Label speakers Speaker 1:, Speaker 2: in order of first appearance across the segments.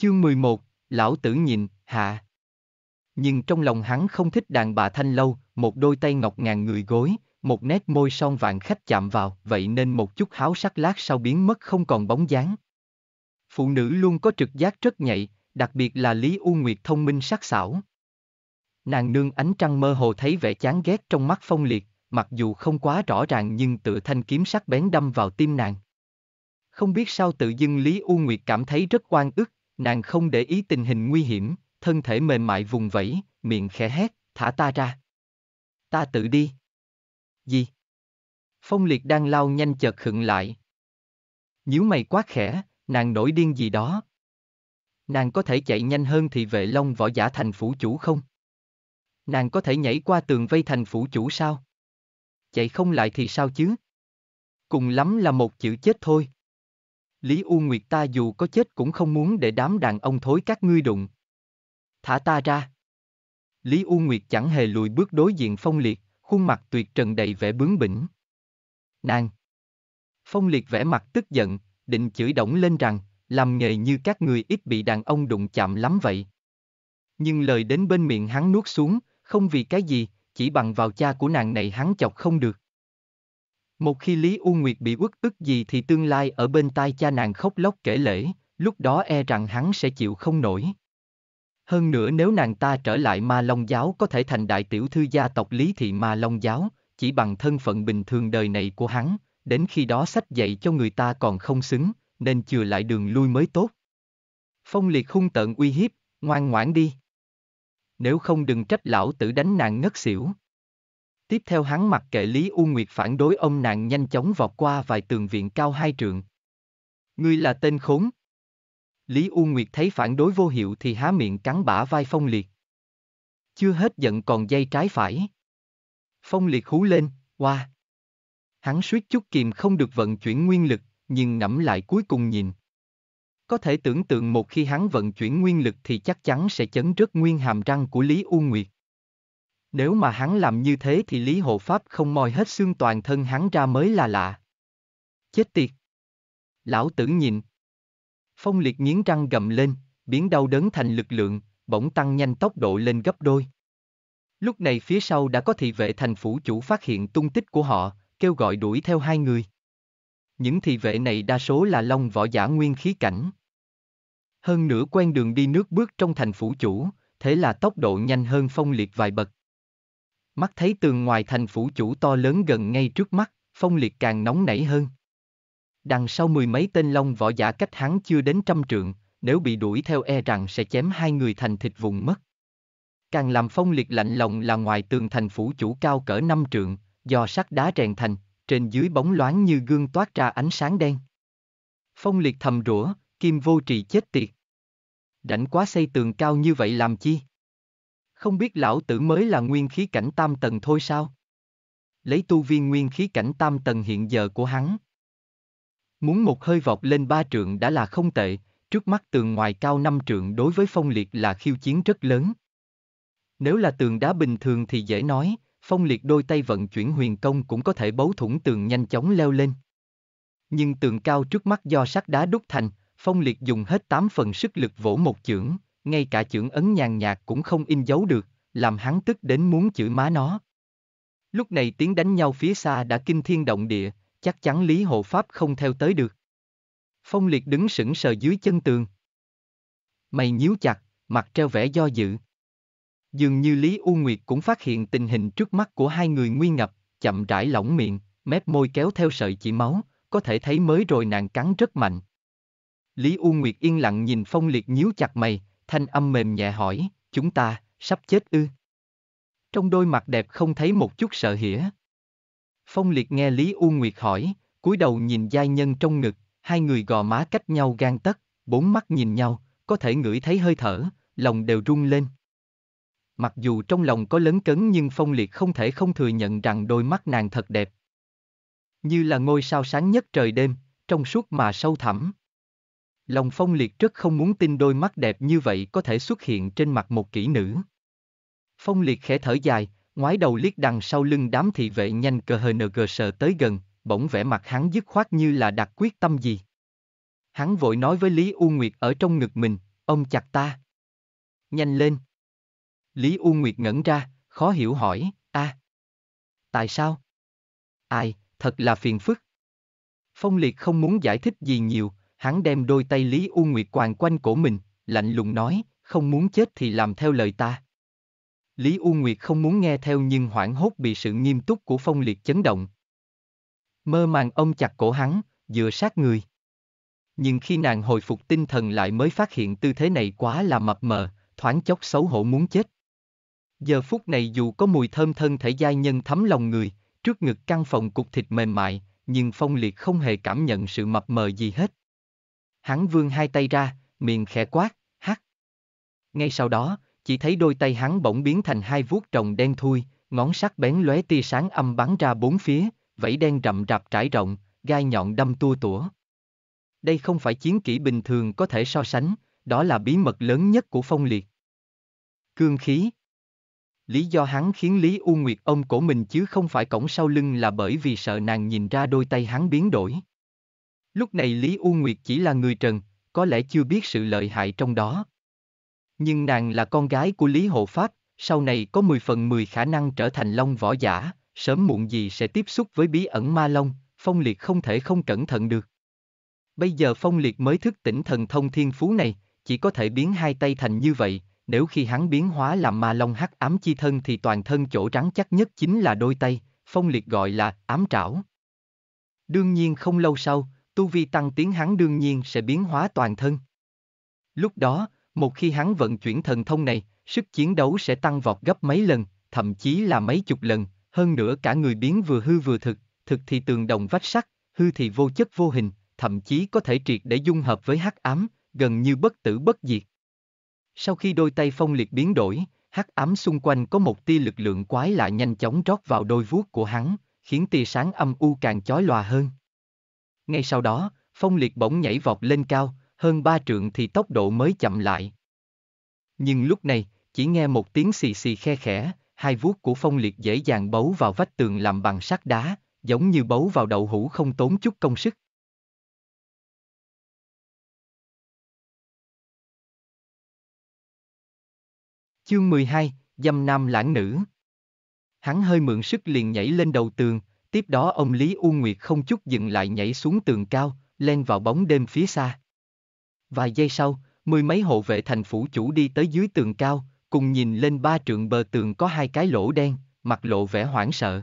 Speaker 1: Chương 11, Lão Tử nhìn, hạ. Nhưng trong lòng hắn không thích đàn bà thanh lâu, một đôi tay ngọc ngàn người gối, một nét môi son vàng khách chạm vào, vậy nên một chút háo sắc lát sau biến mất không còn bóng dáng. Phụ nữ luôn có trực giác rất nhạy, đặc biệt là Lý U Nguyệt thông minh sắc sảo. Nàng nương ánh trăng mơ hồ thấy vẻ chán ghét trong mắt phong liệt, mặc dù không quá rõ ràng nhưng tự thanh kiếm sắc bén đâm vào tim nàng. Không biết sao tự dưng Lý U Nguyệt cảm thấy rất oan ức, Nàng không để ý tình hình nguy hiểm, thân thể mềm mại vùng vẫy, miệng khẽ hét, thả ta ra. Ta tự đi. Gì? Phong liệt đang lao nhanh chợt khựng lại. Nhíu mày quá khẽ, nàng nổi điên gì đó. Nàng có thể chạy nhanh hơn thì vệ long võ giả thành phủ chủ không? Nàng có thể nhảy qua tường vây thành phủ chủ sao? Chạy không lại thì sao chứ? Cùng lắm là một chữ chết thôi. Lý U Nguyệt ta dù có chết cũng không muốn để đám đàn ông thối các ngươi đụng. Thả ta ra. Lý U Nguyệt chẳng hề lùi bước đối diện Phong Liệt, khuôn mặt tuyệt trần đầy vẻ bướng bỉnh. Nàng. Phong Liệt vẻ mặt tức giận, định chửi đổng lên rằng, làm nghề như các người ít bị đàn ông đụng chạm lắm vậy. Nhưng lời đến bên miệng hắn nuốt xuống, không vì cái gì, chỉ bằng vào cha của nàng này hắn chọc không được. Một khi Lý U Nguyệt bị uất ức gì thì tương lai ở bên tai cha nàng khóc lóc kể lễ, lúc đó e rằng hắn sẽ chịu không nổi. Hơn nữa nếu nàng ta trở lại ma long giáo có thể thành đại tiểu thư gia tộc Lý Thị ma long giáo, chỉ bằng thân phận bình thường đời này của hắn, đến khi đó sách dạy cho người ta còn không xứng, nên chừa lại đường lui mới tốt. Phong liệt hung tợn uy hiếp, ngoan ngoãn đi. Nếu không đừng trách lão tử đánh nàng ngất xỉu. Tiếp theo hắn mặc kệ Lý U Nguyệt phản đối ông nàng nhanh chóng vọt qua vài tường viện cao hai trượng. Ngươi là tên khốn. Lý U Nguyệt thấy phản đối vô hiệu thì há miệng cắn bả vai Phong Liệt. Chưa hết giận còn dây trái phải. Phong Liệt hú lên, qua Hắn suýt chút kìm không được vận chuyển nguyên lực, nhưng ngẫm lại cuối cùng nhìn. Có thể tưởng tượng một khi hắn vận chuyển nguyên lực thì chắc chắn sẽ chấn rất nguyên hàm răng của Lý U Nguyệt. Nếu mà hắn làm như thế thì Lý Hộ Pháp không moi hết xương toàn thân hắn ra mới là lạ. Chết tiệt! Lão tử nhìn. Phong liệt nghiến răng gầm lên, biến đau đớn thành lực lượng, bỗng tăng nhanh tốc độ lên gấp đôi. Lúc này phía sau đã có thị vệ thành phủ chủ phát hiện tung tích của họ, kêu gọi đuổi theo hai người. Những thị vệ này đa số là long võ giả nguyên khí cảnh. Hơn nữa quen đường đi nước bước trong thành phủ chủ, thế là tốc độ nhanh hơn phong liệt vài bậc mắt thấy tường ngoài thành phủ chủ to lớn gần ngay trước mắt, phong liệt càng nóng nảy hơn. Đằng sau mười mấy tên long võ giả cách hắn chưa đến trăm trượng, nếu bị đuổi theo e rằng sẽ chém hai người thành thịt vùng mất. Càng làm phong liệt lạnh lòng là ngoài tường thành phủ chủ cao cỡ năm trượng, do sắt đá rèn thành, trên dưới bóng loáng như gương toát ra ánh sáng đen. Phong liệt thầm rủa, kim vô trì chết tiệt. Đảnh quá xây tường cao như vậy làm chi? không biết lão tử mới là nguyên khí cảnh tam tầng thôi sao? Lấy tu viên nguyên khí cảnh tam tầng hiện giờ của hắn. Muốn một hơi vọt lên ba trượng đã là không tệ, trước mắt tường ngoài cao năm trượng đối với phong liệt là khiêu chiến rất lớn. Nếu là tường đá bình thường thì dễ nói, phong liệt đôi tay vận chuyển huyền công cũng có thể bấu thủng tường nhanh chóng leo lên. Nhưng tường cao trước mắt do sắt đá đúc thành, phong liệt dùng hết 8 phần sức lực vỗ một chưởng, ngay cả chưởng ấn nhàn nhạt cũng không in dấu được, làm hắn tức đến muốn chửi má nó. Lúc này tiếng đánh nhau phía xa đã kinh thiên động địa, chắc chắn Lý Hộ Pháp không theo tới được. Phong Liệt đứng sững sờ dưới chân tường. Mày nhíu chặt, mặt treo vẻ do dự. Dường như Lý U Nguyệt cũng phát hiện tình hình trước mắt của hai người nguy ngập, chậm rãi lỏng miệng, mép môi kéo theo sợi chỉ máu, có thể thấy mới rồi nàng cắn rất mạnh. Lý U Nguyệt yên lặng nhìn Phong Liệt nhíu chặt mày, thanh âm mềm nhẹ hỏi, chúng ta, sắp chết ư. Trong đôi mặt đẹp không thấy một chút sợ hỉa. Phong liệt nghe Lý U Nguyệt hỏi, cúi đầu nhìn giai nhân trong ngực, hai người gò má cách nhau gan tất, bốn mắt nhìn nhau, có thể ngửi thấy hơi thở, lòng đều rung lên. Mặc dù trong lòng có lớn cấn nhưng Phong Liệt không thể không thừa nhận rằng đôi mắt nàng thật đẹp. Như là ngôi sao sáng nhất trời đêm, trong suốt mà sâu thẳm. Lòng phong liệt rất không muốn tin đôi mắt đẹp như vậy có thể xuất hiện trên mặt một kỹ nữ. Phong liệt khẽ thở dài, ngoái đầu liếc đằng sau lưng đám thị vệ nhanh cờ hờ nờ gờ sờ tới gần, bỗng vẻ mặt hắn dứt khoát như là đặt quyết tâm gì. Hắn vội nói với Lý U Nguyệt ở trong ngực mình, ông chặt ta. Nhanh lên. Lý U Nguyệt ngẩn ra, khó hiểu hỏi, a, à, Tại sao? Ai, thật là phiền phức. Phong Liệt không muốn giải thích gì nhiều, hắn đem đôi tay Lý U Nguyệt quàng quanh cổ mình, lạnh lùng nói, không muốn chết thì làm theo lời ta. Lý U Nguyệt không muốn nghe theo nhưng hoảng hốt bị sự nghiêm túc của phong liệt chấn động. Mơ màng ông chặt cổ hắn, dựa sát người. Nhưng khi nàng hồi phục tinh thần lại mới phát hiện tư thế này quá là mập mờ, thoáng chốc xấu hổ muốn chết. Giờ phút này dù có mùi thơm thân thể giai nhân thấm lòng người, trước ngực căn phòng cục thịt mềm mại, nhưng phong liệt không hề cảm nhận sự mập mờ gì hết. Hắn vươn hai tay ra, miệng khẽ quát, hắt. Ngay sau đó, chỉ thấy đôi tay hắn bỗng biến thành hai vuốt trồng đen thui, ngón sắc bén lóe tia sáng âm bắn ra bốn phía, vẫy đen rậm rạp trải rộng, gai nhọn đâm tua tủa. Đây không phải chiến kỹ bình thường có thể so sánh, đó là bí mật lớn nhất của phong liệt. Cương khí Lý do hắn khiến Lý U Nguyệt ông cổ mình chứ không phải cổng sau lưng là bởi vì sợ nàng nhìn ra đôi tay hắn biến đổi. Lúc này Lý U Nguyệt chỉ là người trần, có lẽ chưa biết sự lợi hại trong đó. Nhưng nàng là con gái của Lý Hộ Pháp, sau này có 10 phần 10 khả năng trở thành long võ giả, sớm muộn gì sẽ tiếp xúc với bí ẩn ma long, phong liệt không thể không cẩn thận được. Bây giờ phong liệt mới thức tỉnh thần thông thiên phú này, chỉ có thể biến hai tay thành như vậy, nếu khi hắn biến hóa làm ma long hắc ám chi thân thì toàn thân chỗ rắn chắc nhất chính là đôi tay, phong liệt gọi là ám trảo. Đương nhiên không lâu sau, tu vi tăng tiến hắn đương nhiên sẽ biến hóa toàn thân. Lúc đó, một khi hắn vận chuyển thần thông này, sức chiến đấu sẽ tăng vọt gấp mấy lần, thậm chí là mấy chục lần, hơn nữa cả người biến vừa hư vừa thực, thực thì tường đồng vách sắt, hư thì vô chất vô hình, thậm chí có thể triệt để dung hợp với hắc ám, gần như bất tử bất diệt. Sau khi đôi tay phong liệt biến đổi, hắc ám xung quanh có một tia lực lượng quái lạ nhanh chóng rót vào đôi vuốt của hắn, khiến tia sáng âm u càng chói lòa hơn. Ngay sau đó, phong liệt bỗng nhảy vọt lên cao, hơn ba trượng thì tốc độ mới chậm lại. Nhưng lúc này, chỉ nghe một tiếng xì xì khe khẽ, hai vuốt của phong liệt dễ dàng bấu vào vách tường làm bằng sắt đá, giống như bấu vào
Speaker 2: đậu hũ không tốn chút công sức. Chương 12, Dâm Nam Lãng Nữ Hắn hơi mượn sức liền nhảy lên đầu tường, Tiếp đó ông Lý U Nguyệt
Speaker 1: không chút dừng lại nhảy xuống tường cao, len vào bóng đêm phía xa. Vài giây sau, mười mấy hộ vệ thành phủ chủ đi tới dưới tường cao, cùng nhìn lên ba trượng bờ tường có hai cái lỗ đen, mặt lộ vẻ hoảng sợ.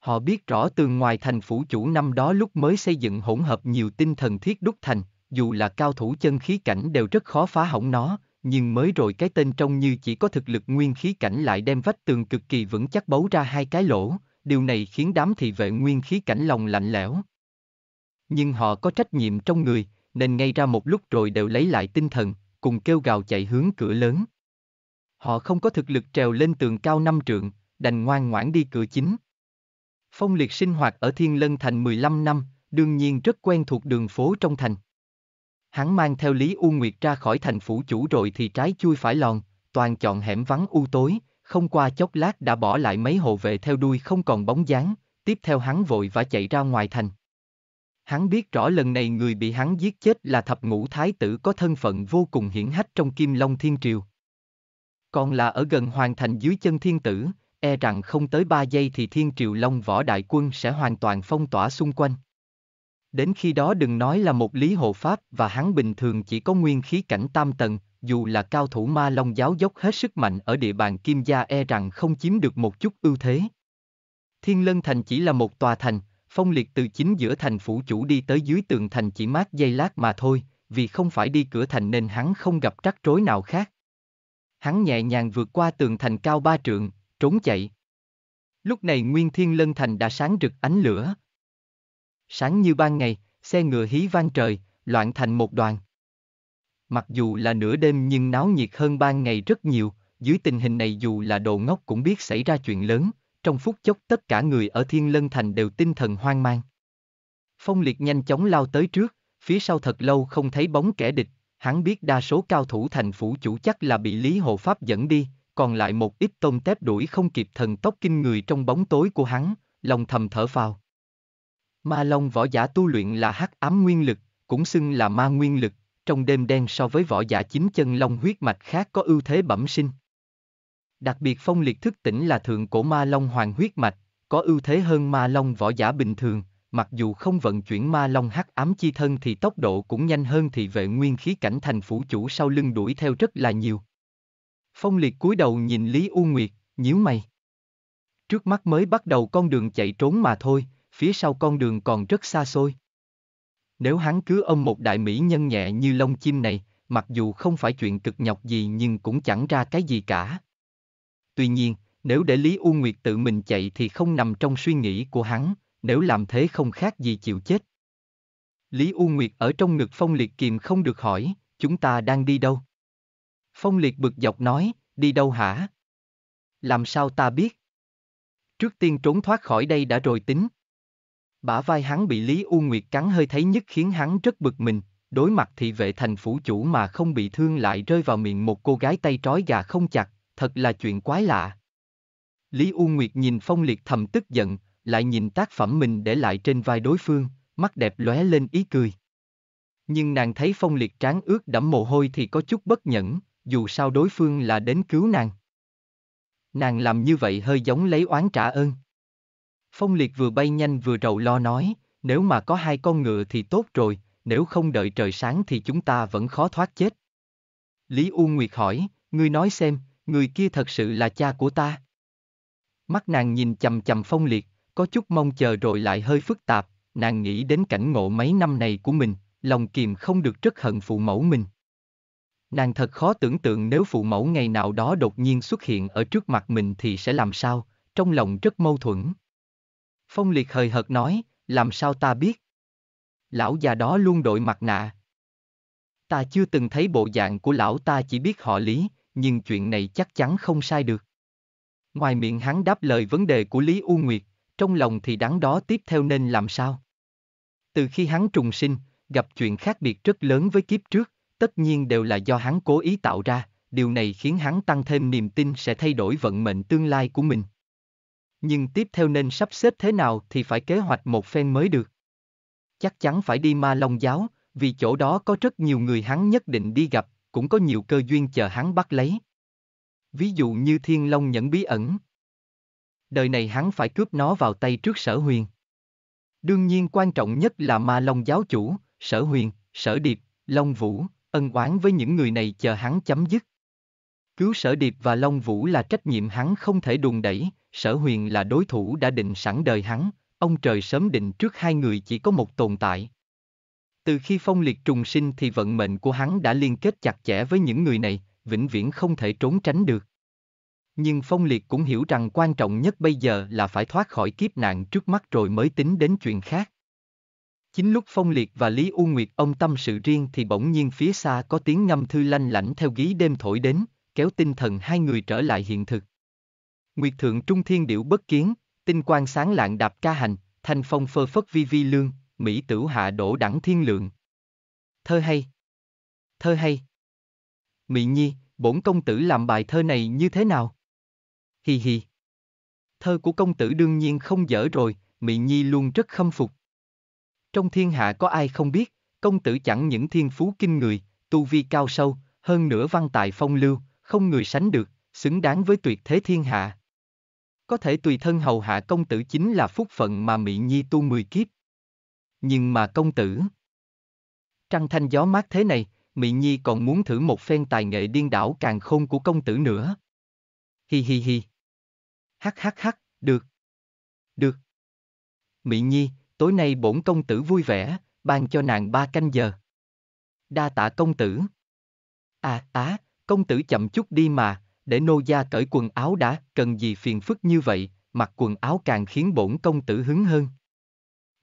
Speaker 1: Họ biết rõ tường ngoài thành phủ chủ năm đó lúc mới xây dựng hỗn hợp nhiều tinh thần thiết đúc thành, dù là cao thủ chân khí cảnh đều rất khó phá hỏng nó, nhưng mới rồi cái tên trông như chỉ có thực lực nguyên khí cảnh lại đem vách tường cực kỳ vững chắc bấu ra hai cái lỗ, điều này khiến đám thị vệ nguyên khí cảnh lòng lạnh lẽo. Nhưng họ có trách nhiệm trong người, nên ngay ra một lúc rồi đều lấy lại tinh thần, cùng kêu gào chạy hướng cửa lớn. Họ không có thực lực trèo lên tường cao năm trượng, đành ngoan ngoãn đi cửa chính. Phong liệt sinh hoạt ở Thiên Lân Thành 15 năm, đương nhiên rất quen thuộc đường phố trong thành. Hắn mang theo Lý U Nguyệt ra khỏi thành phủ chủ rồi thì trái chui phải lòn, toàn chọn hẻm vắng u tối, không qua chốc lát đã bỏ lại mấy hộ vệ theo đuôi không còn bóng dáng, tiếp theo hắn vội và chạy ra ngoài thành. Hắn biết rõ lần này người bị hắn giết chết là thập ngũ thái tử có thân phận vô cùng hiển hách trong Kim Long Thiên Triều. Còn là ở gần hoàng thành dưới chân thiên tử, e rằng không tới ba giây thì Thiên Triều Long võ đại quân sẽ hoàn toàn phong tỏa xung quanh. Đến khi đó đừng nói là một lý hộ pháp và hắn bình thường chỉ có nguyên khí cảnh tam tầng, dù là cao thủ ma long giáo dốc hết sức mạnh ở địa bàn Kim Gia e rằng không chiếm được một chút ưu thế. Thiên Lân Thành chỉ là một tòa thành, phong liệt từ chính giữa thành phủ chủ đi tới dưới tường thành chỉ mát giây lát mà thôi, vì không phải đi cửa thành nên hắn không gặp trắc rối nào khác. Hắn nhẹ nhàng vượt qua tường thành cao ba trượng, trốn chạy. Lúc này nguyên thiên lân thành đã sáng rực ánh lửa. Sáng như ban ngày, xe ngựa hí vang trời, loạn thành một đoàn. Mặc dù là nửa đêm nhưng náo nhiệt hơn ban ngày rất nhiều, dưới tình hình này dù là đồ ngốc cũng biết xảy ra chuyện lớn, trong phút chốc tất cả người ở Thiên Lân Thành đều tinh thần hoang mang. Phong liệt nhanh chóng lao tới trước, phía sau thật lâu không thấy bóng kẻ địch, hắn biết đa số cao thủ thành phủ chủ chắc là bị Lý Hộ Pháp dẫn đi, còn lại một ít tôm tép đuổi không kịp thần tốc kinh người trong bóng tối của hắn, lòng thầm thở phào. Ma Long võ giả tu luyện là hắc ám nguyên lực, cũng xưng là ma nguyên lực, trong đêm đen so với võ giả dạ chính chân long huyết mạch khác có ưu thế bẩm sinh. Đặc biệt phong liệt thức tỉnh là thượng cổ ma long hoàng huyết mạch, có ưu thế hơn ma long võ giả dạ bình thường, mặc dù không vận chuyển ma long hắc ám chi thân thì tốc độ cũng nhanh hơn thì vệ nguyên khí cảnh thành phủ chủ sau lưng đuổi theo rất là nhiều. Phong liệt cúi đầu nhìn Lý U Nguyệt, nhíu mày. Trước mắt mới bắt đầu con đường chạy trốn mà thôi, phía sau con đường còn rất xa xôi. Nếu hắn cứ ôm một đại mỹ nhân nhẹ như lông chim này, mặc dù không phải chuyện cực nhọc gì nhưng cũng chẳng ra cái gì cả. Tuy nhiên, nếu để Lý U Nguyệt tự mình chạy thì không nằm trong suy nghĩ của hắn, nếu làm thế không khác gì chịu chết. Lý U Nguyệt ở trong ngực Phong Liệt kìm không được hỏi, chúng ta đang đi đâu? Phong Liệt bực dọc nói, đi đâu hả? Làm sao ta biết? Trước tiên trốn thoát khỏi đây đã rồi tính, Bả vai hắn bị Lý U Nguyệt cắn hơi thấy nhất khiến hắn rất bực mình, đối mặt thị vệ thành phủ chủ mà không bị thương lại rơi vào miệng một cô gái tay trói gà không chặt, thật là chuyện quái lạ. Lý U Nguyệt nhìn Phong Liệt thầm tức giận, lại nhìn tác phẩm mình để lại trên vai đối phương, mắt đẹp lóe lên ý cười. Nhưng nàng thấy Phong Liệt tráng ướt đẫm mồ hôi thì có chút bất nhẫn, dù sao đối phương là đến cứu nàng. Nàng làm như vậy hơi giống lấy oán trả ơn. Phong liệt vừa bay nhanh vừa rầu lo nói, nếu mà có hai con ngựa thì tốt rồi, nếu không đợi trời sáng thì chúng ta vẫn khó thoát chết. Lý U Nguyệt hỏi, ngươi nói xem, người kia thật sự là cha của ta. Mắt nàng nhìn chầm chầm phong liệt, có chút mong chờ rồi lại hơi phức tạp, nàng nghĩ đến cảnh ngộ mấy năm này của mình, lòng kìm không được rất hận phụ mẫu mình. Nàng thật khó tưởng tượng nếu phụ mẫu ngày nào đó đột nhiên xuất hiện ở trước mặt mình thì sẽ làm sao, trong lòng rất mâu thuẫn. Phong liệt hời hợt nói, làm sao ta biết? Lão già đó luôn đội mặt nạ. Ta chưa từng thấy bộ dạng của lão ta chỉ biết họ lý, nhưng chuyện này chắc chắn không sai được. Ngoài miệng hắn đáp lời vấn đề của Lý U Nguyệt, trong lòng thì đắn đó tiếp theo nên làm sao? Từ khi hắn trùng sinh, gặp chuyện khác biệt rất lớn với kiếp trước, tất nhiên đều là do hắn cố ý tạo ra, điều này khiến hắn tăng thêm niềm tin sẽ thay đổi vận mệnh tương lai của mình nhưng tiếp theo nên sắp xếp thế nào thì phải kế hoạch một phen mới được. Chắc chắn phải đi ma long giáo, vì chỗ đó có rất nhiều người hắn nhất định đi gặp, cũng có nhiều cơ duyên chờ hắn bắt lấy. Ví dụ như thiên long nhẫn bí ẩn. Đời này hắn phải cướp nó vào tay trước sở huyền. Đương nhiên quan trọng nhất là ma long giáo chủ, sở huyền, sở điệp, long vũ, ân oán với những người này chờ hắn chấm dứt. Cứu sở điệp và long vũ là trách nhiệm hắn không thể đùn đẩy, sở huyền là đối thủ đã định sẵn đời hắn, ông trời sớm định trước hai người chỉ có một tồn tại. Từ khi phong liệt trùng sinh thì vận mệnh của hắn đã liên kết chặt chẽ với những người này, vĩnh viễn không thể trốn tránh được. Nhưng phong liệt cũng hiểu rằng quan trọng nhất bây giờ là phải thoát khỏi kiếp nạn trước mắt rồi mới tính đến chuyện khác. Chính lúc Phong Liệt và Lý U Nguyệt ông tâm sự riêng thì bỗng nhiên phía xa có tiếng ngâm thư lanh lảnh theo gí đêm thổi đến, kéo tinh thần hai người trở lại hiện thực. Nguyệt thượng trung thiên điệu bất kiến, tinh quang sáng lạng đạp ca hành, thanh phong phơ phất vi vi lương, mỹ tử hạ đổ đẳng thiên lượng. Thơ hay! Thơ hay! Mỹ Nhi, bổn công tử làm bài thơ này như thế nào? Hi hi! Thơ của công tử đương nhiên không dở rồi, Mỹ Nhi luôn rất khâm phục. Trong thiên hạ có ai không biết, công tử chẳng những thiên phú kinh người, tu vi cao sâu, hơn nữa văn tài phong lưu, không người sánh được, xứng đáng với tuyệt thế thiên hạ. Có thể tùy thân hầu hạ công tử chính là phúc phận mà Mỹ Nhi tu mười kiếp. Nhưng mà công tử... Trăng thanh gió mát thế này, Mỹ Nhi còn muốn thử một phen tài nghệ điên đảo càng khôn của công tử nữa. Hi hi hi. Hắc hắc hắc, được. Được. Mỹ Nhi, tối nay bổn công tử vui vẻ, ban cho nàng ba canh giờ. Đa tạ công tử. À á, à, công tử chậm chút đi mà, để nô gia cởi quần áo đã, cần gì phiền phức như vậy, mặc quần áo càng khiến bổn công tử hứng hơn.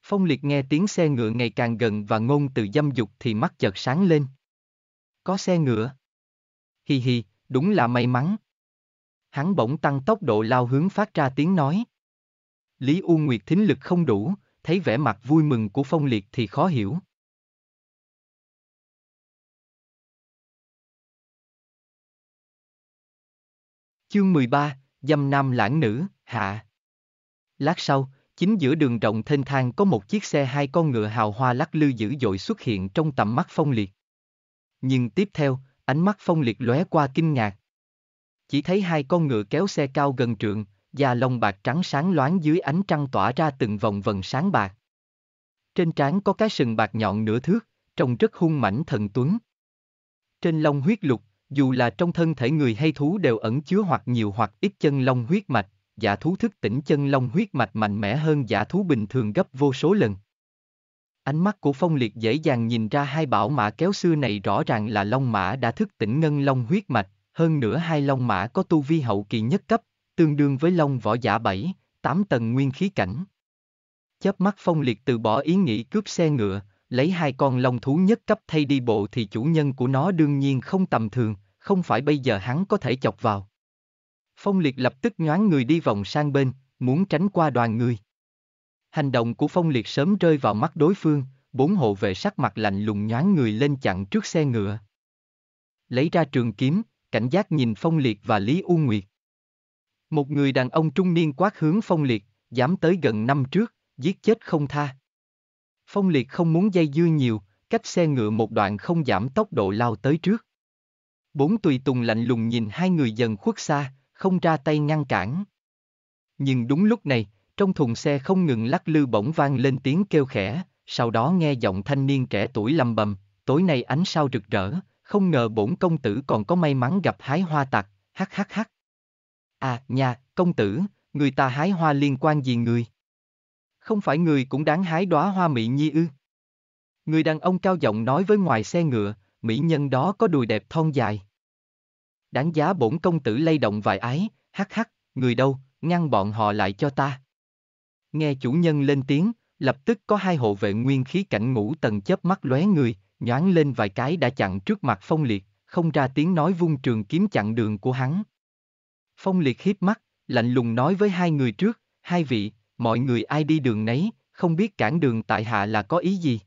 Speaker 1: Phong liệt nghe tiếng xe ngựa ngày càng gần và ngôn từ dâm dục thì mắt chợt sáng lên. Có xe ngựa. Hi hi, đúng là may mắn. Hắn bỗng tăng tốc độ lao hướng phát ra tiếng nói. Lý U Nguyệt thính lực không đủ, thấy vẻ mặt
Speaker 2: vui mừng của Phong Liệt thì khó hiểu. Chương 13, Dâm Nam Lãng Nữ, Hạ Lát sau, chính giữa đường rộng thênh thang có một
Speaker 1: chiếc xe hai con ngựa hào hoa lắc lư dữ dội xuất hiện trong tầm mắt phong liệt. Nhưng tiếp theo, ánh mắt phong liệt lóe qua kinh ngạc. Chỉ thấy hai con ngựa kéo xe cao gần trượng, da lông bạc trắng sáng loáng dưới ánh trăng tỏa ra từng vòng vần sáng bạc. Trên trán có cái sừng bạc nhọn nửa thước, trông rất hung mảnh thần tuấn. Trên lông huyết lục, dù là trong thân thể người hay thú đều ẩn chứa hoặc nhiều hoặc ít chân long huyết mạch, giả thú thức tỉnh chân long huyết mạch mạnh mẽ hơn giả thú bình thường gấp vô số lần. Ánh mắt của Phong Liệt dễ dàng nhìn ra hai bảo mã kéo xưa này rõ ràng là long mã đã thức tỉnh ngân long huyết mạch, hơn nữa hai long mã có tu vi hậu kỳ nhất cấp, tương đương với long võ giả bảy, tám tầng nguyên khí cảnh. Chớp mắt Phong Liệt từ bỏ ý nghĩ cướp xe ngựa, lấy hai con lông thú nhất cấp thay đi bộ thì chủ nhân của nó đương nhiên không tầm thường, không phải bây giờ hắn có thể chọc vào. Phong Liệt lập tức nhoáng người đi vòng sang bên, muốn tránh qua đoàn người. Hành động của Phong Liệt sớm rơi vào mắt đối phương, bốn hộ vệ sắc mặt lạnh lùng nhoáng người lên chặn trước xe ngựa. Lấy ra trường kiếm, cảnh giác nhìn Phong Liệt và Lý U Nguyệt. Một người đàn ông trung niên quát hướng Phong Liệt, dám tới gần năm trước, giết chết không tha. Phong liệt không muốn dây dưa nhiều, cách xe ngựa một đoạn không giảm tốc độ lao tới trước. Bốn tùy tùng lạnh lùng nhìn hai người dần khuất xa, không ra tay ngăn cản. Nhưng đúng lúc này, trong thùng xe không ngừng lắc lư bỗng vang lên tiếng kêu khẽ, sau đó nghe giọng thanh niên trẻ tuổi lầm bầm, tối nay ánh sao rực rỡ, không ngờ bổn công tử còn có may mắn gặp hái hoa tặc, hắc hắc hắc. À, nhà, công tử, người ta hái hoa liên quan gì người? không phải người cũng đáng hái đóa hoa mỹ nhi ư. Người đàn ông cao giọng nói với ngoài xe ngựa, mỹ nhân đó có đùi đẹp thon dài. Đáng giá bổn công tử lay động vài ái, hắc hắc, người đâu, ngăn bọn họ lại cho ta. Nghe chủ nhân lên tiếng, lập tức có hai hộ vệ nguyên khí cảnh ngũ tầng chớp mắt lóe người, nhoáng lên vài cái đã chặn trước mặt phong liệt, không ra tiếng nói vung trường kiếm chặn đường của hắn. Phong liệt hiếp mắt, lạnh lùng nói với hai người trước, hai vị, mọi người ai đi đường nấy, không biết cản đường tại hạ là có ý gì.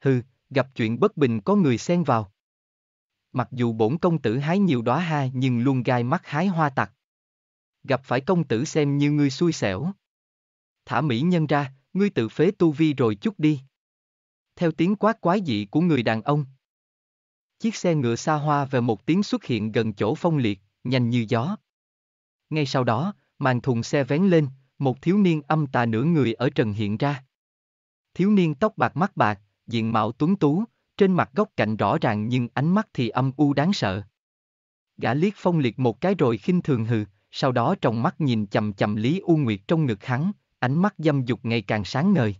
Speaker 1: Hừ, gặp chuyện bất bình có người xen vào. Mặc dù bổn công tử hái nhiều đóa ha nhưng luôn gai mắt hái hoa tặc. Gặp phải công tử xem như ngươi xui xẻo. Thả mỹ nhân ra, ngươi tự phế tu vi rồi chút đi. Theo tiếng quát quái dị của người đàn ông. Chiếc xe ngựa xa hoa về một tiếng xuất hiện gần chỗ phong liệt, nhanh như gió. Ngay sau đó, màn thùng xe vén lên, một thiếu niên âm tà nửa người ở trần hiện ra. Thiếu niên tóc bạc mắt bạc, diện mạo tuấn tú, trên mặt góc cạnh rõ ràng nhưng ánh mắt thì âm u đáng sợ. Gã liếc phong liệt một cái rồi khinh thường hừ, sau đó trong mắt nhìn chầm chầm Lý U Nguyệt trong ngực hắn, ánh mắt dâm dục ngày càng sáng ngời.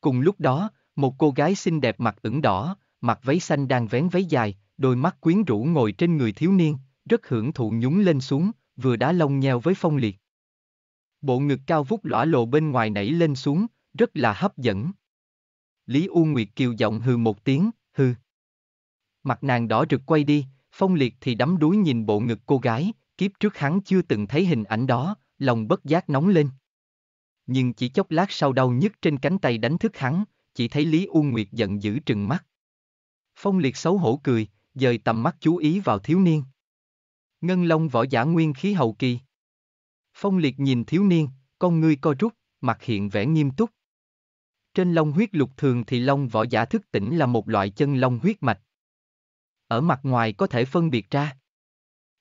Speaker 1: Cùng lúc đó, một cô gái xinh đẹp mặt ửng đỏ, mặc váy xanh đang vén váy dài, đôi mắt quyến rũ ngồi trên người thiếu niên, rất hưởng thụ nhún lên xuống, vừa đá lông nheo với phong liệt. Bộ ngực cao vút lõa lộ bên ngoài nảy lên xuống, rất là hấp dẫn. Lý U Nguyệt kiều giọng hừ một tiếng, hừ. Mặt nàng đỏ rực quay đi, phong liệt thì đắm đuối nhìn bộ ngực cô gái, kiếp trước hắn chưa từng thấy hình ảnh đó, lòng bất giác nóng lên. Nhưng chỉ chốc lát sau đau nhức trên cánh tay đánh thức hắn, chỉ thấy Lý U Nguyệt giận dữ trừng mắt. Phong liệt xấu hổ cười, dời tầm mắt chú ý vào thiếu niên. Ngân Long võ giả nguyên khí hậu kỳ. Phong liệt nhìn thiếu niên, con ngươi co rút, mặt hiện vẻ nghiêm túc. Trên lông huyết lục thường thì lông võ giả thức tỉnh là một loại chân lông huyết mạch. Ở mặt ngoài có thể phân biệt ra.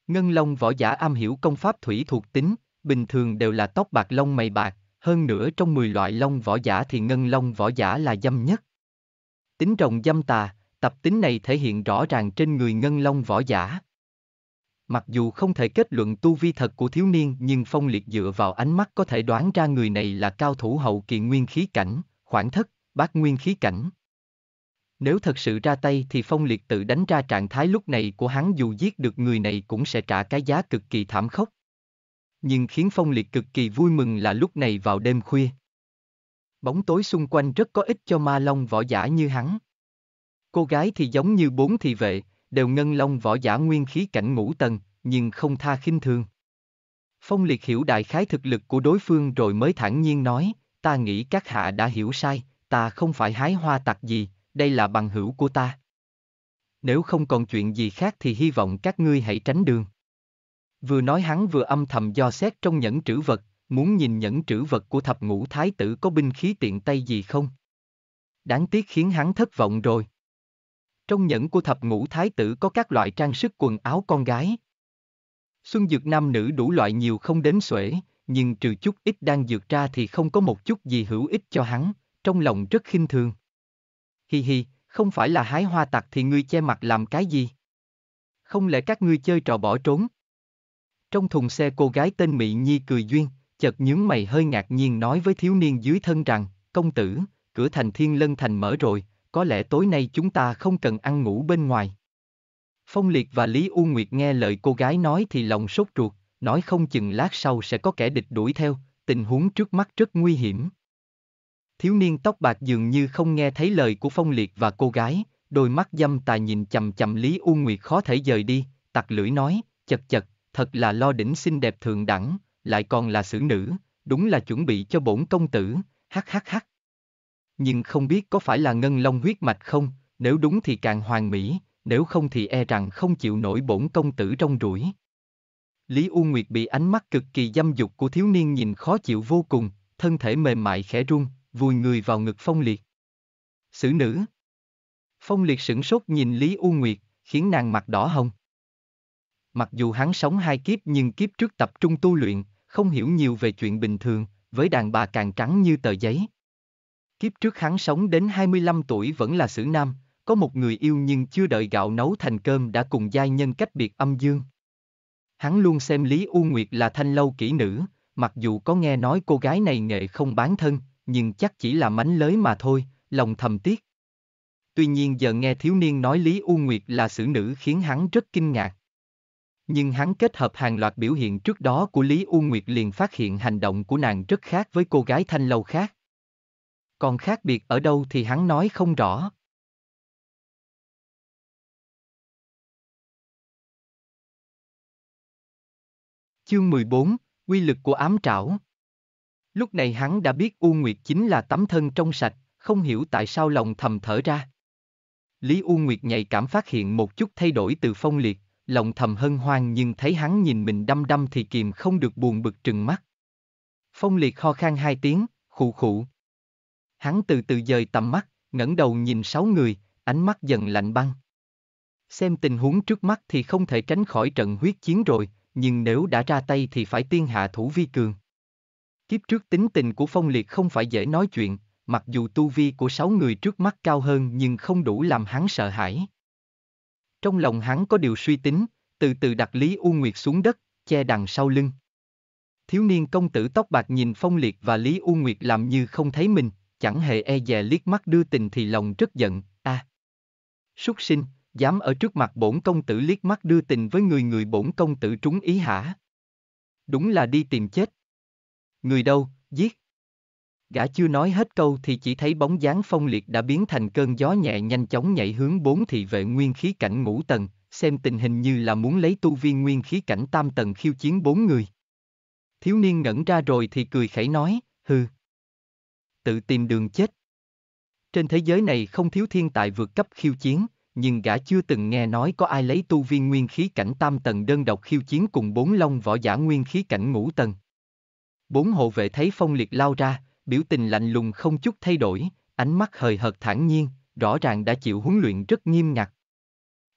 Speaker 1: Ngân lông võ giả am hiểu công pháp thủy thuộc tính, bình thường đều là tóc bạc lông mày bạc, hơn nữa trong 10 loại lông võ giả thì ngân lông võ giả là dâm nhất. Tính rồng dâm tà, tập tính này thể hiện rõ ràng trên người ngân lông võ giả. Mặc dù không thể kết luận tu vi thật của thiếu niên nhưng Phong Liệt dựa vào ánh mắt có thể đoán ra người này là cao thủ hậu kỳ nguyên khí cảnh, khoảng thất, bát nguyên khí cảnh. Nếu thật sự ra tay thì Phong Liệt tự đánh ra trạng thái lúc này của hắn dù giết được người này cũng sẽ trả cái giá cực kỳ thảm khốc. Nhưng khiến Phong Liệt cực kỳ vui mừng là lúc này vào đêm khuya. Bóng tối xung quanh rất có ích cho ma long võ giả như hắn. Cô gái thì giống như bốn thị vệ, đều ngân long võ giả nguyên khí cảnh ngũ tầng, nhưng không tha khinh thường. Phong liệt hiểu đại khái thực lực của đối phương rồi mới thản nhiên nói, ta nghĩ các hạ đã hiểu sai, ta không phải hái hoa tặc gì, đây là bằng hữu của ta. Nếu không còn chuyện gì khác thì hy vọng các ngươi hãy tránh đường. Vừa nói hắn vừa âm thầm do xét trong nhẫn trữ vật, muốn nhìn nhẫn trữ vật của thập ngũ thái tử có binh khí tiện tay gì không. Đáng tiếc khiến hắn thất vọng rồi. Trong nhẫn của thập ngũ thái tử có các loại trang sức quần áo con gái. Xuân dược nam nữ đủ loại nhiều không đến xuể, nhưng trừ chút ít đang dược ra thì không có một chút gì hữu ích cho hắn, trong lòng rất khinh thường. Hi hi, không phải là hái hoa tặc thì ngươi che mặt làm cái gì? Không lẽ các ngươi chơi trò bỏ trốn? Trong thùng xe cô gái tên Mỹ Nhi cười duyên, chợt nhướng mày hơi ngạc nhiên nói với thiếu niên dưới thân rằng, công tử, cửa thành thiên lân thành mở rồi, có lẽ tối nay chúng ta không cần ăn ngủ bên ngoài. Phong Liệt và Lý U Nguyệt nghe lời cô gái nói thì lòng sốt ruột, nói không chừng lát sau sẽ có kẻ địch đuổi theo, tình huống trước mắt rất nguy hiểm. Thiếu niên tóc bạc dường như không nghe thấy lời của Phong Liệt và cô gái, đôi mắt dâm tà nhìn chầm chầm Lý U Nguyệt khó thể rời đi, tặc lưỡi nói, chật chật, thật là lo đỉnh xinh đẹp thượng đẳng, lại còn là xử nữ, đúng là chuẩn bị cho bổn công tử, hắc hắc hắc nhưng không biết có phải là ngân long huyết mạch không, nếu đúng thì càng hoàn mỹ, nếu không thì e rằng không chịu nổi bổn công tử trong rủi. Lý U Nguyệt bị ánh mắt cực kỳ dâm dục của thiếu niên nhìn khó chịu vô cùng, thân thể mềm mại khẽ run, vùi người vào ngực phong liệt. Sử nữ Phong liệt sửng sốt nhìn Lý U Nguyệt, khiến nàng mặt đỏ hồng. Mặc dù hắn sống hai kiếp nhưng kiếp trước tập trung tu luyện, không hiểu nhiều về chuyện bình thường, với đàn bà càng trắng như tờ giấy. Kiếp trước hắn sống đến 25 tuổi vẫn là xử nam, có một người yêu nhưng chưa đợi gạo nấu thành cơm đã cùng giai nhân cách biệt âm dương. Hắn luôn xem Lý U Nguyệt là thanh lâu kỹ nữ, mặc dù có nghe nói cô gái này nghệ không bán thân, nhưng chắc chỉ là mánh lới mà thôi, lòng thầm tiếc. Tuy nhiên giờ nghe thiếu niên nói Lý U Nguyệt là xử nữ khiến hắn rất kinh ngạc. Nhưng hắn kết hợp hàng loạt biểu hiện trước đó của Lý U Nguyệt liền phát hiện hành động của nàng rất khác với cô gái thanh lâu khác còn
Speaker 2: khác biệt ở đâu thì hắn nói không rõ. Chương 14, Quy lực của ám trảo Lúc này hắn đã biết U Nguyệt chính là tấm thân trong
Speaker 1: sạch, không hiểu tại sao lòng thầm thở ra. Lý U Nguyệt nhạy cảm phát hiện một chút thay đổi từ phong liệt, lòng thầm hân hoan nhưng thấy hắn nhìn mình đăm đăm thì kìm không được buồn bực trừng mắt. Phong liệt ho khan hai tiếng, khụ khụ. Hắn từ từ dời tầm mắt, ngẩng đầu nhìn sáu người, ánh mắt dần lạnh băng. Xem tình huống trước mắt thì không thể tránh khỏi trận huyết chiến rồi, nhưng nếu đã ra tay thì phải tiên hạ thủ vi cường. Kiếp trước tính tình của Phong Liệt không phải dễ nói chuyện, mặc dù tu vi của sáu người trước mắt cao hơn nhưng không đủ làm hắn sợ hãi. Trong lòng hắn có điều suy tính, từ từ đặt Lý U Nguyệt xuống đất, che đằng sau lưng. Thiếu niên công tử tóc bạc nhìn Phong Liệt và Lý U Nguyệt làm như không thấy mình, chẳng hề e dè liếc mắt đưa tình thì lòng rất giận, a. À. Súc sinh, dám ở trước mặt bổn công tử liếc mắt đưa tình với người người bổn công tử trúng ý hả? Đúng là đi tìm chết. Người đâu, giết. Gã chưa nói hết câu thì chỉ thấy bóng dáng phong liệt đã biến thành cơn gió nhẹ nhanh chóng nhảy hướng bốn thị vệ nguyên khí cảnh ngũ tầng, xem tình hình như là muốn lấy tu viên nguyên khí cảnh tam tầng khiêu chiến bốn người. Thiếu niên ngẩn ra rồi thì cười khẩy nói, hừ, tự tìm đường chết. Trên thế giới này không thiếu thiên tài vượt cấp khiêu chiến, nhưng gã chưa từng nghe nói có ai lấy tu viên nguyên khí cảnh tam tầng đơn độc khiêu chiến cùng bốn long võ giả nguyên khí cảnh ngũ tầng. Bốn hộ vệ thấy phong liệt lao ra, biểu tình lạnh lùng không chút thay đổi, ánh mắt hời hợt thản nhiên, rõ ràng đã chịu huấn luyện rất nghiêm ngặt.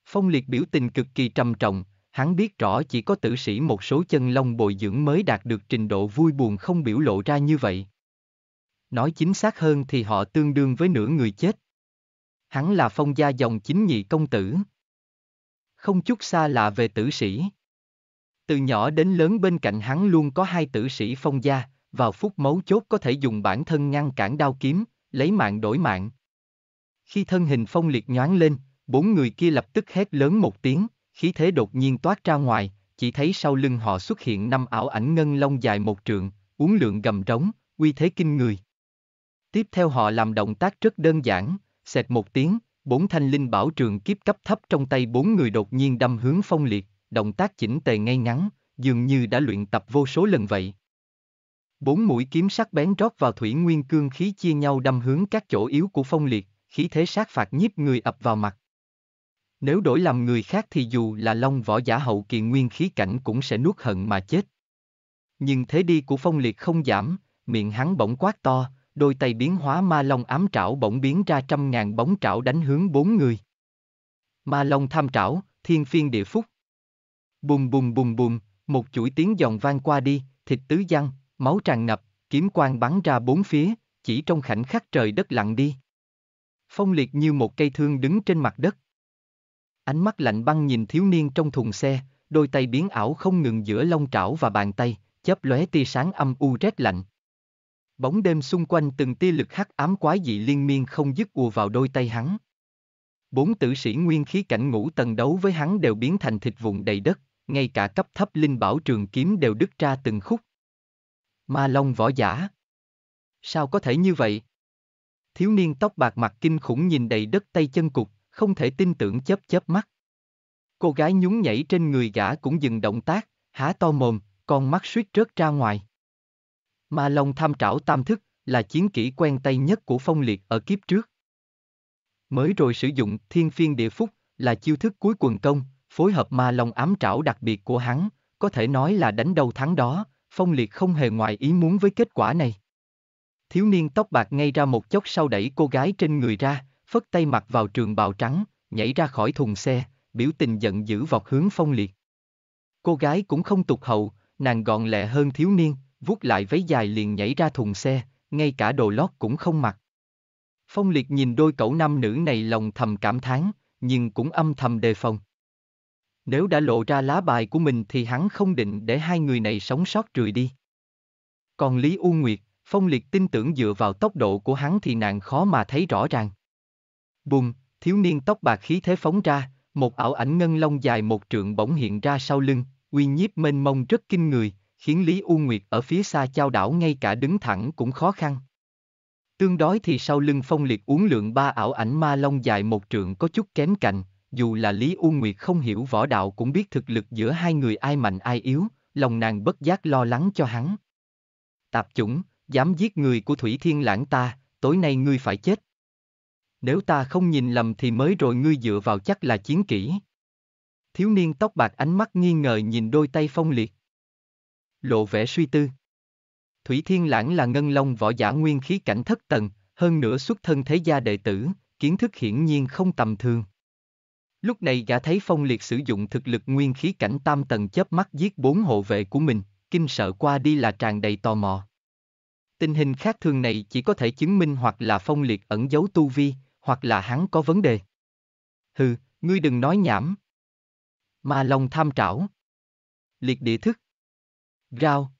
Speaker 1: Phong liệt biểu tình cực kỳ trầm trọng, hắn biết rõ chỉ có tử sĩ một số chân long bồi dưỡng mới đạt được trình độ vui buồn không biểu lộ ra như vậy nói chính xác hơn thì họ tương đương với nửa người chết. Hắn là phong gia dòng chính nhị công tử. Không chút xa lạ về tử sĩ. Từ nhỏ đến lớn bên cạnh hắn luôn có hai tử sĩ phong gia, vào phút mấu chốt có thể dùng bản thân ngăn cản đao kiếm, lấy mạng đổi mạng. Khi thân hình phong liệt nhoáng lên, bốn người kia lập tức hét lớn một tiếng, khí thế đột nhiên toát ra ngoài, chỉ thấy sau lưng họ xuất hiện năm ảo ảnh ngân long dài một trượng, uốn lượn gầm trống, uy thế kinh người. Tiếp theo họ làm động tác rất đơn giản, xẹt một tiếng, bốn thanh linh bảo trường kiếp cấp thấp trong tay bốn người đột nhiên đâm hướng phong liệt, động tác chỉnh tề ngay ngắn, dường như đã luyện tập vô số lần vậy. Bốn mũi kiếm sắc bén rót vào thủy nguyên cương khí chia nhau đâm hướng các chỗ yếu của phong liệt, khí thế sát phạt nhiếp người ập vào mặt. Nếu đổi làm người khác thì dù là long võ giả hậu kỳ nguyên khí cảnh cũng sẽ nuốt hận mà chết. Nhưng thế đi của phong liệt không giảm, miệng hắn bỗng quát to, đôi tay biến hóa ma long ám trảo bỗng biến ra trăm ngàn bóng trảo đánh hướng bốn người. Ma long tham trảo, thiên phiên địa phúc. Bùm bùm bùm bùm, một chuỗi tiếng giòn vang qua đi, thịt tứ giăng, máu tràn ngập, kiếm quang bắn ra bốn phía, chỉ trong khảnh khắc trời đất lặng đi. Phong liệt như một cây thương đứng trên mặt đất. Ánh mắt lạnh băng nhìn thiếu niên trong thùng xe, đôi tay biến ảo không ngừng giữa lông trảo và bàn tay, chớp lóe tia sáng âm u rét lạnh, bóng đêm xung quanh từng tia lực hắc ám quái dị liên miên không dứt ùa vào đôi tay hắn. Bốn tử sĩ nguyên khí cảnh ngũ tầng đấu với hắn đều biến thành thịt vụn đầy đất, ngay cả cấp thấp linh bảo trường kiếm đều đứt ra từng khúc. Ma Long võ giả. Sao có thể như vậy? Thiếu niên tóc bạc mặt kinh khủng nhìn đầy đất tay chân cục, không thể tin tưởng chớp chớp mắt. Cô gái nhún nhảy trên người gã cũng dừng động tác, há to mồm, con mắt suýt rớt ra ngoài. Ma Long tham trảo tam thức là chiến kỹ quen tay nhất của phong liệt ở kiếp trước. Mới rồi sử dụng thiên phiên địa phúc là chiêu thức cuối quần công, phối hợp ma long ám trảo đặc biệt của hắn, có thể nói là đánh đầu thắng đó, phong liệt không hề ngoại ý muốn với kết quả này. Thiếu niên tóc bạc ngay ra một chốc sau đẩy cô gái trên người ra, phất tay mặc vào trường bào trắng, nhảy ra khỏi thùng xe, biểu tình giận dữ vọt hướng phong liệt. Cô gái cũng không tục hậu, nàng gọn lẹ hơn thiếu niên, vuốt lại váy dài liền nhảy ra thùng xe, ngay cả đồ lót cũng không mặc. Phong liệt nhìn đôi cậu nam nữ này lòng thầm cảm thán, nhưng cũng âm thầm đề phòng. Nếu đã lộ ra lá bài của mình thì hắn không định để hai người này sống sót rười đi. Còn Lý U Nguyệt, Phong liệt tin tưởng dựa vào tốc độ của hắn thì nàng khó mà thấy rõ ràng. Bùm, thiếu niên tóc bạc khí thế phóng ra, một ảo ảnh ngân long dài một trượng bỗng hiện ra sau lưng, uy nhiếp mênh mông rất kinh người, khiến Lý U Nguyệt ở phía xa chao đảo ngay cả đứng thẳng cũng khó khăn. Tương đối thì sau lưng phong liệt uống lượng ba ảo ảnh ma long dài một trượng có chút kém cạnh, dù là Lý U Nguyệt không hiểu võ đạo cũng biết thực lực giữa hai người ai mạnh ai yếu, lòng nàng bất giác lo lắng cho hắn. Tạp chủng, dám giết người của Thủy Thiên Lãng ta, tối nay ngươi phải chết. Nếu ta không nhìn lầm thì mới rồi ngươi dựa vào chắc là chiến kỹ. Thiếu niên tóc bạc ánh mắt nghi ngờ nhìn đôi tay phong liệt lộ vẻ suy tư. Thủy Thiên Lãng là ngân long võ giả nguyên khí cảnh thất tầng, hơn nữa xuất thân thế gia đệ tử, kiến thức hiển nhiên không tầm thường. Lúc này gã thấy phong liệt sử dụng thực lực nguyên khí cảnh tam tầng chớp mắt giết bốn hộ vệ của mình, kinh sợ qua đi là tràn đầy tò mò. Tình hình khác thường này chỉ có thể chứng minh hoặc là phong liệt ẩn giấu tu vi, hoặc là hắn có vấn đề. Hừ, ngươi đừng nói nhảm. Ma Long tham trảo. Liệt địa thức. Rao.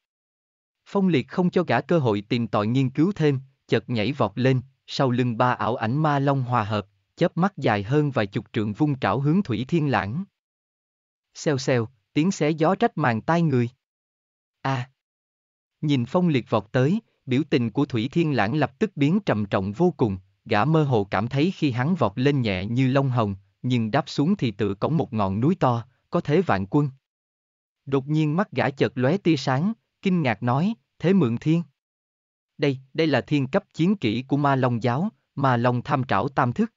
Speaker 1: Phong liệt không cho gã cơ hội tìm tòi nghiên cứu thêm, chợt nhảy vọt lên, sau lưng ba ảo ảnh ma long hòa hợp, chớp mắt dài hơn vài chục trượng vung trảo hướng thủy thiên lãng. Xeo xeo, tiếng xé gió trách màn tai người. a à. Nhìn phong liệt vọt tới, biểu tình của thủy thiên lãng lập tức biến trầm trọng vô cùng, gã mơ hồ cảm thấy khi hắn vọt lên nhẹ như lông hồng, nhưng đáp xuống thì tự cổng một ngọn núi to, có thế vạn quân. Đột nhiên mắt gã chợt lóe tia sáng, kinh ngạc nói, thế mượn thiên. Đây, đây là thiên cấp chiến kỹ của ma long giáo, mà long tham trảo tam thức.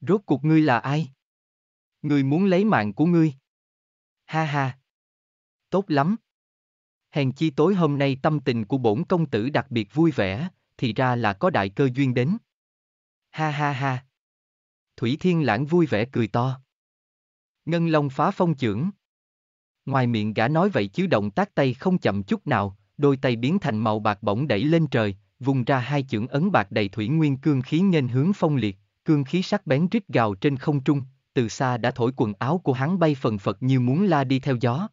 Speaker 1: Rốt cuộc ngươi là ai? Ngươi muốn lấy mạng của ngươi. Ha ha. Tốt lắm. Hèn chi tối hôm nay tâm tình của bổn công tử đặc biệt vui vẻ, thì ra là có đại cơ duyên đến. Ha ha ha. Thủy Thiên Lãng vui vẻ cười to. Ngân Long phá phong trưởng. Ngoài miệng gã nói vậy chứ động tác tay không chậm chút nào, đôi tay biến thành màu bạc bỗng đẩy lên trời, vùng ra hai chưởng ấn bạc đầy thủy nguyên cương khí nghênh hướng phong liệt, cương khí sắc bén rít gào trên không trung, từ xa đã thổi quần áo của hắn bay phần phật như muốn la đi theo gió.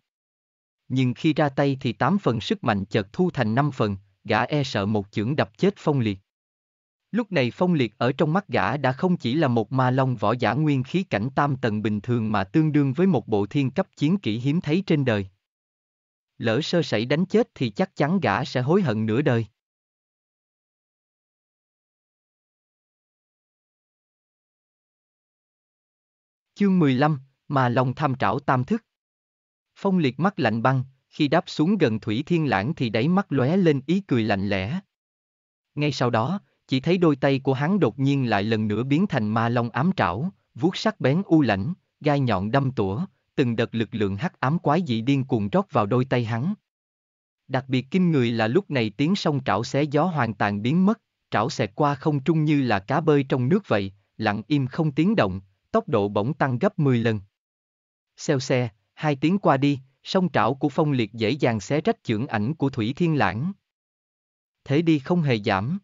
Speaker 1: Nhưng khi ra tay thì tám phần sức mạnh chợt thu thành năm phần, gã e sợ một chưởng đập chết phong liệt. Lúc này phong liệt ở trong mắt gã đã không chỉ là một ma long võ giả nguyên khí cảnh tam tầng bình thường mà tương đương với một bộ thiên cấp chiến kỹ hiếm thấy trên đời. Lỡ sơ sẩy đánh chết
Speaker 2: thì chắc chắn gã sẽ hối hận nửa đời. Chương 15, ma long tham trảo tam thức. Phong liệt mắt lạnh băng, khi đáp xuống gần thủy thiên
Speaker 1: lãng thì đáy mắt lóe lên ý cười lạnh lẽ. Ngay sau đó, chỉ thấy đôi tay của hắn đột nhiên lại lần nữa biến thành ma long ám trảo, vuốt sắc bén u lãnh, gai nhọn đâm tủa, từng đợt lực lượng hắc ám quái dị điên cuồng rót vào đôi tay hắn. Đặc biệt kinh người là lúc này tiếng sông trảo xé gió hoàn toàn biến mất, trảo xẹt qua không trung như là cá bơi trong nước vậy, lặng im không tiếng động, tốc độ bỗng tăng gấp 10 lần. Xeo xe, hai tiếng qua đi, sông trảo của phong liệt dễ dàng xé rách trưởng ảnh của Thủy Thiên Lãng. Thế đi không hề giảm.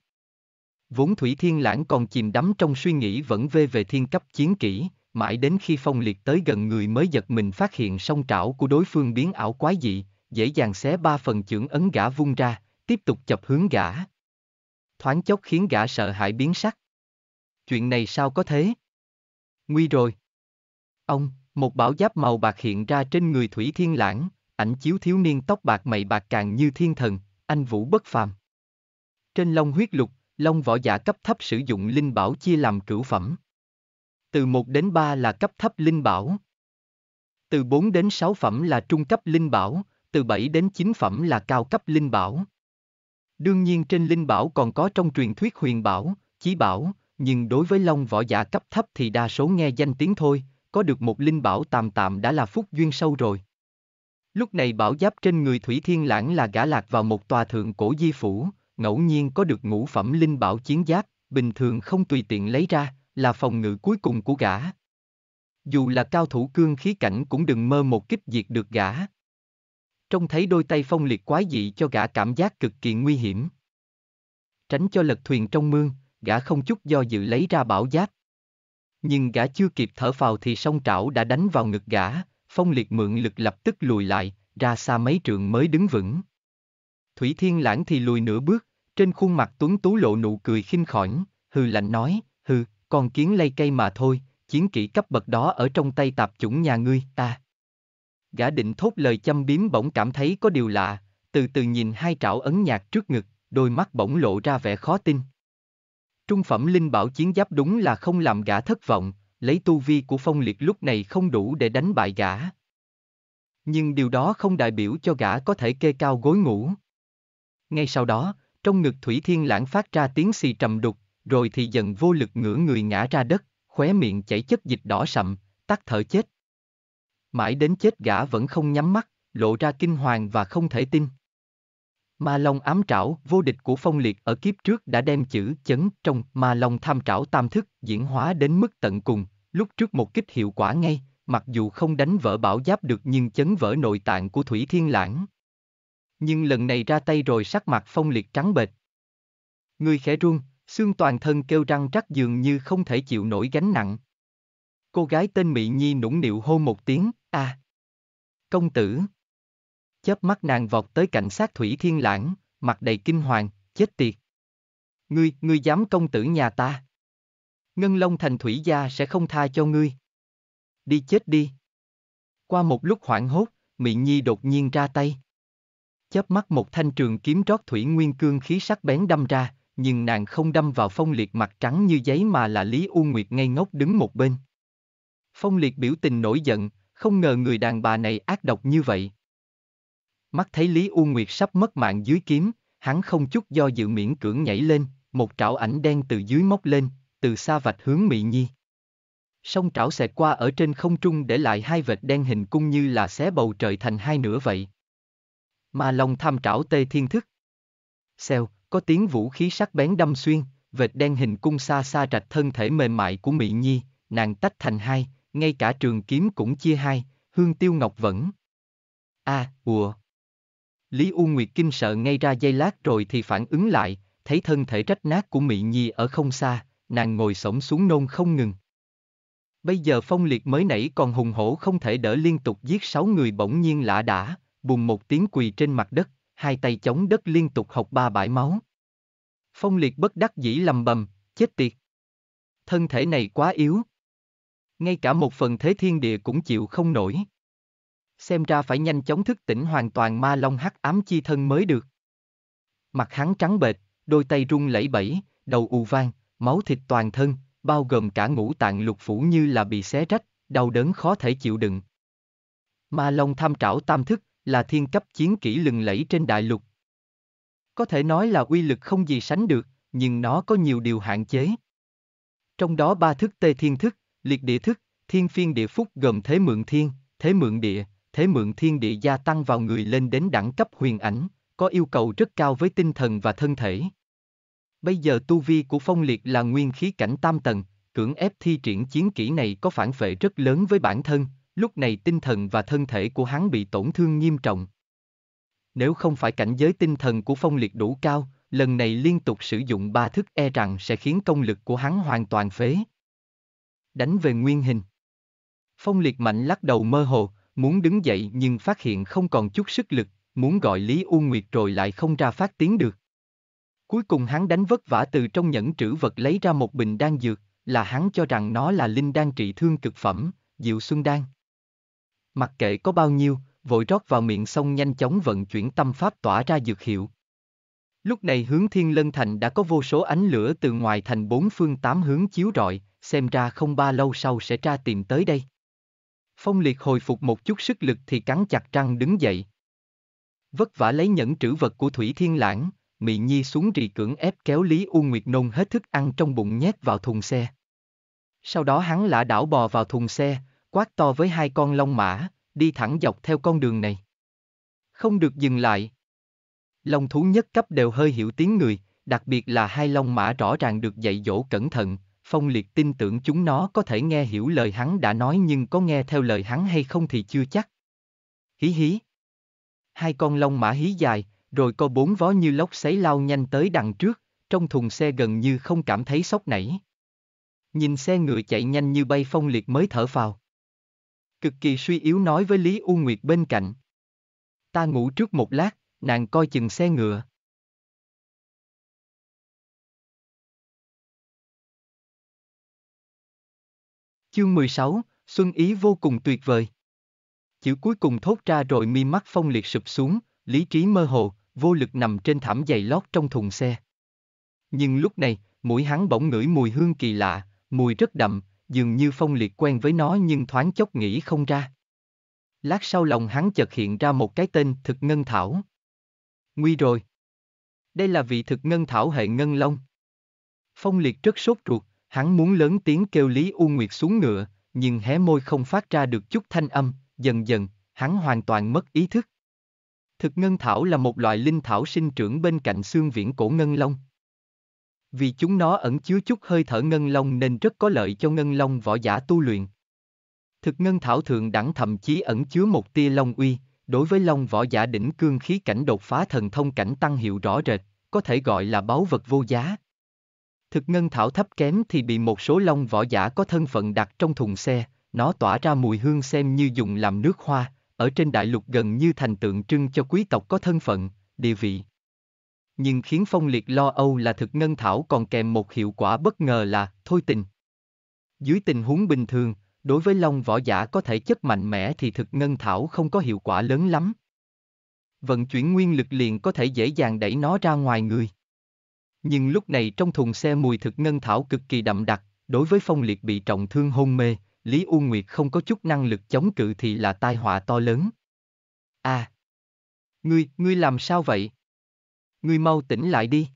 Speaker 1: Vốn Thủy Thiên Lãng còn chìm đắm trong suy nghĩ vẫn vê về thiên cấp chiến kỹ, mãi đến khi phong liệt tới gần người mới giật mình phát hiện song trảo của đối phương biến ảo quái dị, dễ dàng xé ba phần chưởng ấn gã vung ra, tiếp tục chập hướng gã. Thoáng chốc khiến gã sợ hãi biến sắc. Chuyện này sao có thế? Nguy rồi. Ông, một bảo giáp màu bạc hiện ra trên người Thủy Thiên Lãng, ảnh chiếu thiếu niên tóc bạc mày bạc càng như thiên thần, anh Vũ bất phàm. Trên lông huyết lục Long võ giả cấp thấp sử dụng linh bảo chia làm cửu phẩm. Từ 1 đến 3 là cấp thấp linh bảo. Từ 4 đến 6 phẩm là trung cấp linh bảo, từ 7 đến 9 phẩm là cao cấp linh bảo. Đương nhiên trên linh bảo còn có trong truyền thuyết huyền bảo, chí bảo, nhưng đối với long võ giả cấp thấp thì đa số nghe danh tiếng thôi, có được một linh bảo tạm tạm đã là phúc duyên sâu rồi. Lúc này bảo giáp trên người Thủy Thiên Lãng là gã lạc vào một tòa thượng cổ di phủ, ngẫu nhiên có được ngũ phẩm linh bảo chiến giáp, bình thường không tùy tiện lấy ra, là phòng ngự cuối cùng của gã. Dù là cao thủ cương khí cảnh cũng đừng mơ một kích diệt được gã. Trông thấy đôi tay phong liệt quái dị cho gã cảm giác cực kỳ nguy hiểm. Tránh cho lật thuyền trong mương, gã không chút do dự lấy ra bảo giáp. Nhưng gã chưa kịp thở phào thì song trảo đã đánh vào ngực gã, phong liệt mượn lực lập tức lùi lại, ra xa mấy trường mới đứng vững. Thủy Thiên Lãng thì lùi nửa bước, trên khuôn mặt Tuấn Tú lộ nụ cười khinh khỏng, hư lạnh nói, hư, còn kiến lây cây mà thôi, chiến kỹ cấp bậc đó ở trong tay tạp chủng nhà ngươi, ta. Gã định thốt lời châm biếm bỗng cảm thấy có điều lạ, từ từ nhìn hai trảo ấn nhạc trước ngực, đôi mắt bỗng lộ ra vẻ khó tin. Trung phẩm linh bảo chiến giáp đúng là không làm gã thất vọng, lấy tu vi của phong liệt lúc này không đủ để đánh bại gã. Nhưng điều đó không đại biểu cho gã có thể kê cao gối ngủ. Ngay sau đó, trong ngực Thủy Thiên Lãng phát ra tiếng xì trầm đục, rồi thì dần vô lực ngửa người ngã ra đất, khóe miệng chảy chất dịch đỏ sậm, tắt thở chết. Mãi đến chết gã vẫn không nhắm mắt, lộ ra kinh hoàng và không thể tin. Ma Long ám trảo vô địch của phong liệt ở kiếp trước đã đem chữ chấn trong Ma Long tham trảo tam thức diễn hóa đến mức tận cùng, lúc trước một kích hiệu quả ngay, mặc dù không đánh vỡ bảo giáp được nhưng chấn vỡ nội tạng của Thủy Thiên Lãng nhưng lần này ra tay rồi sắc mặt phong liệt trắng bệch. Người khẽ run, xương toàn thân kêu răng rắc dường như không thể chịu nổi gánh nặng. Cô gái tên Mỹ Nhi nũng nịu hô một tiếng, a à. Công tử. Chớp mắt nàng vọt tới cảnh sát Thủy Thiên Lãng, mặt đầy kinh hoàng, chết tiệt. Ngươi, ngươi dám công tử nhà ta. Ngân Long thành thủy gia sẽ không tha cho ngươi. Đi chết đi. Qua một lúc hoảng hốt, Mỹ Nhi đột nhiên ra tay chớp mắt một thanh trường kiếm rót thủy nguyên cương khí sắc bén đâm ra, nhưng nàng không đâm vào phong liệt mặt trắng như giấy mà là Lý U Nguyệt ngây ngốc đứng một bên. Phong liệt biểu tình nổi giận, không ngờ người đàn bà này ác độc như vậy. Mắt thấy Lý U Nguyệt sắp mất mạng dưới kiếm, hắn không chút do dự miễn cưỡng nhảy lên, một trảo ảnh đen từ dưới móc lên, từ xa vạch hướng mỹ Nhi. sông trảo xẹt qua ở trên không trung để lại hai vệt đen hình cung như là xé bầu trời thành hai nửa vậy. Ma Long tham trảo tê thiên thức. Xèo, có tiếng vũ khí sắc bén đâm xuyên, vệt đen hình cung xa xa rạch thân thể mềm mại của Mỹ Nhi, nàng tách thành hai, ngay cả trường kiếm cũng chia hai, hương tiêu ngọc vẫn. A, à, ùa. Lý U Nguyệt kinh sợ ngay ra giây lát rồi thì phản ứng lại, thấy thân thể rách nát của Mỹ Nhi ở không xa, nàng ngồi sổng xuống nôn không ngừng. Bây giờ phong liệt mới nãy còn hùng hổ không thể đỡ liên tục giết sáu người bỗng nhiên lạ đã, bùng một tiếng quỳ trên mặt đất, hai tay chống đất liên tục học ba bãi máu. Phong liệt bất đắc dĩ lầm bầm, chết tiệt. Thân thể này quá yếu. Ngay cả một phần thế thiên địa cũng chịu không nổi. Xem ra phải nhanh chóng thức tỉnh hoàn toàn ma long hắc ám chi thân mới được. Mặt hắn trắng bệch, đôi tay run lẩy bẩy, đầu ù vang, máu thịt toàn thân, bao gồm cả ngũ tạng lục phủ như là bị xé rách, đau đớn khó thể chịu đựng. Ma Long tham trảo tam thức, là thiên cấp chiến kỹ lừng lẫy trên đại lục. Có thể nói là uy lực không gì sánh được, nhưng nó có nhiều điều hạn chế. Trong đó ba thức tê thiên thức, liệt địa thức, thiên phiên địa phúc gồm thế mượn thiên, thế mượn địa, thế mượn thiên địa gia tăng vào người lên đến đẳng cấp huyền ảnh, có yêu cầu rất cao với tinh thần và thân thể. Bây giờ tu vi của phong liệt là nguyên khí cảnh tam tầng, cưỡng ép thi triển chiến kỹ này có phản vệ rất lớn với bản thân, lúc này tinh thần và thân thể của hắn bị tổn thương nghiêm trọng. Nếu không phải cảnh giới tinh thần của phong liệt đủ cao, lần này liên tục sử dụng ba thức e rằng sẽ khiến công lực của hắn hoàn toàn phế. Đánh về nguyên hình. Phong liệt mạnh lắc đầu mơ hồ, muốn đứng dậy nhưng phát hiện không còn chút sức lực, muốn gọi Lý U Nguyệt rồi lại không ra phát tiếng được. Cuối cùng hắn đánh vất vả từ trong nhẫn trữ vật lấy ra một bình đan dược, là hắn cho rằng nó là linh đan trị thương cực phẩm, Diệu Xuân Đan mặc kệ có bao nhiêu, vội rót vào miệng xong nhanh chóng vận chuyển tâm pháp tỏa ra dược hiệu. Lúc này hướng Thiên Lân Thành đã có vô số ánh lửa từ ngoài thành bốn phương tám hướng chiếu rọi, xem ra không ba lâu sau sẽ tra tìm tới đây. Phong liệt hồi phục một chút sức lực thì cắn chặt răng đứng dậy. Vất vả lấy nhẫn trữ vật của Thủy Thiên Lãng, Mị Nhi xuống rì cưỡng ép kéo Lý U Nguyệt nôn hết thức ăn trong bụng nhét vào thùng xe. Sau đó hắn lạ đảo bò vào thùng xe, quát to với hai con lông mã, đi thẳng dọc theo con đường này. Không được dừng lại. Long thú nhất cấp đều hơi hiểu tiếng người, đặc biệt là hai lông mã rõ ràng được dạy dỗ cẩn thận, Phong Liệt tin tưởng chúng nó có thể nghe hiểu lời hắn đã nói nhưng có nghe theo lời hắn hay không thì chưa chắc. Hí hí. Hai con lông mã hí dài, rồi có bốn vó như lốc sấy lao nhanh tới đằng trước, trong thùng xe gần như không cảm thấy sốc nảy. Nhìn xe ngựa chạy nhanh như bay Phong Liệt mới thở phào cực kỳ
Speaker 2: suy yếu nói với Lý U Nguyệt bên cạnh. Ta ngủ trước một lát, nàng coi chừng xe ngựa. Chương 16, Xuân Ý vô cùng tuyệt vời.
Speaker 1: Chữ cuối cùng thốt ra rồi mi mắt phong liệt sụp xuống, lý trí mơ hồ, vô lực nằm trên thảm giày lót trong thùng xe. Nhưng lúc này, mũi hắn bỗng ngửi mùi hương kỳ lạ, mùi rất đậm, dường như phong liệt quen với nó nhưng thoáng chốc nghĩ không ra. Lát sau lòng hắn chợt hiện ra một cái tên thực ngân thảo. Nguy rồi. Đây là vị thực ngân thảo hệ ngân long. Phong liệt rất sốt ruột, hắn muốn lớn tiếng kêu Lý U Nguyệt xuống ngựa, nhưng hé môi không phát ra được chút thanh âm, dần dần, hắn hoàn toàn mất ý thức. Thực ngân thảo là một loại linh thảo sinh trưởng bên cạnh xương viễn cổ ngân long, vì chúng nó ẩn chứa chút hơi thở ngân long nên rất có lợi cho ngân long võ giả tu luyện. Thực ngân thảo thượng đẳng thậm chí ẩn chứa một tia long uy, đối với long võ giả đỉnh cương khí cảnh đột phá thần thông cảnh tăng hiệu rõ rệt, có thể gọi là báu vật vô giá. Thực ngân thảo thấp kém thì bị một số long võ giả có thân phận đặt trong thùng xe, nó tỏa ra mùi hương xem như dùng làm nước hoa, ở trên đại lục gần như thành tượng trưng cho quý tộc có thân phận, địa vị, nhưng khiến Phong Liệt lo âu là thực ngân thảo còn kèm một hiệu quả bất ngờ là thôi tình. Dưới tình huống bình thường, đối với long võ giả có thể chất mạnh mẽ thì thực ngân thảo không có hiệu quả lớn lắm. Vận chuyển nguyên lực liền có thể dễ dàng đẩy nó ra ngoài người. Nhưng lúc này trong thùng xe mùi thực ngân thảo cực kỳ đậm đặc, đối với Phong Liệt bị trọng thương hôn mê, Lý U Nguyệt không có chút năng lực chống cự thì là tai họa to lớn. À! Ngươi, ngươi làm sao vậy? ngươi mau tỉnh lại đi.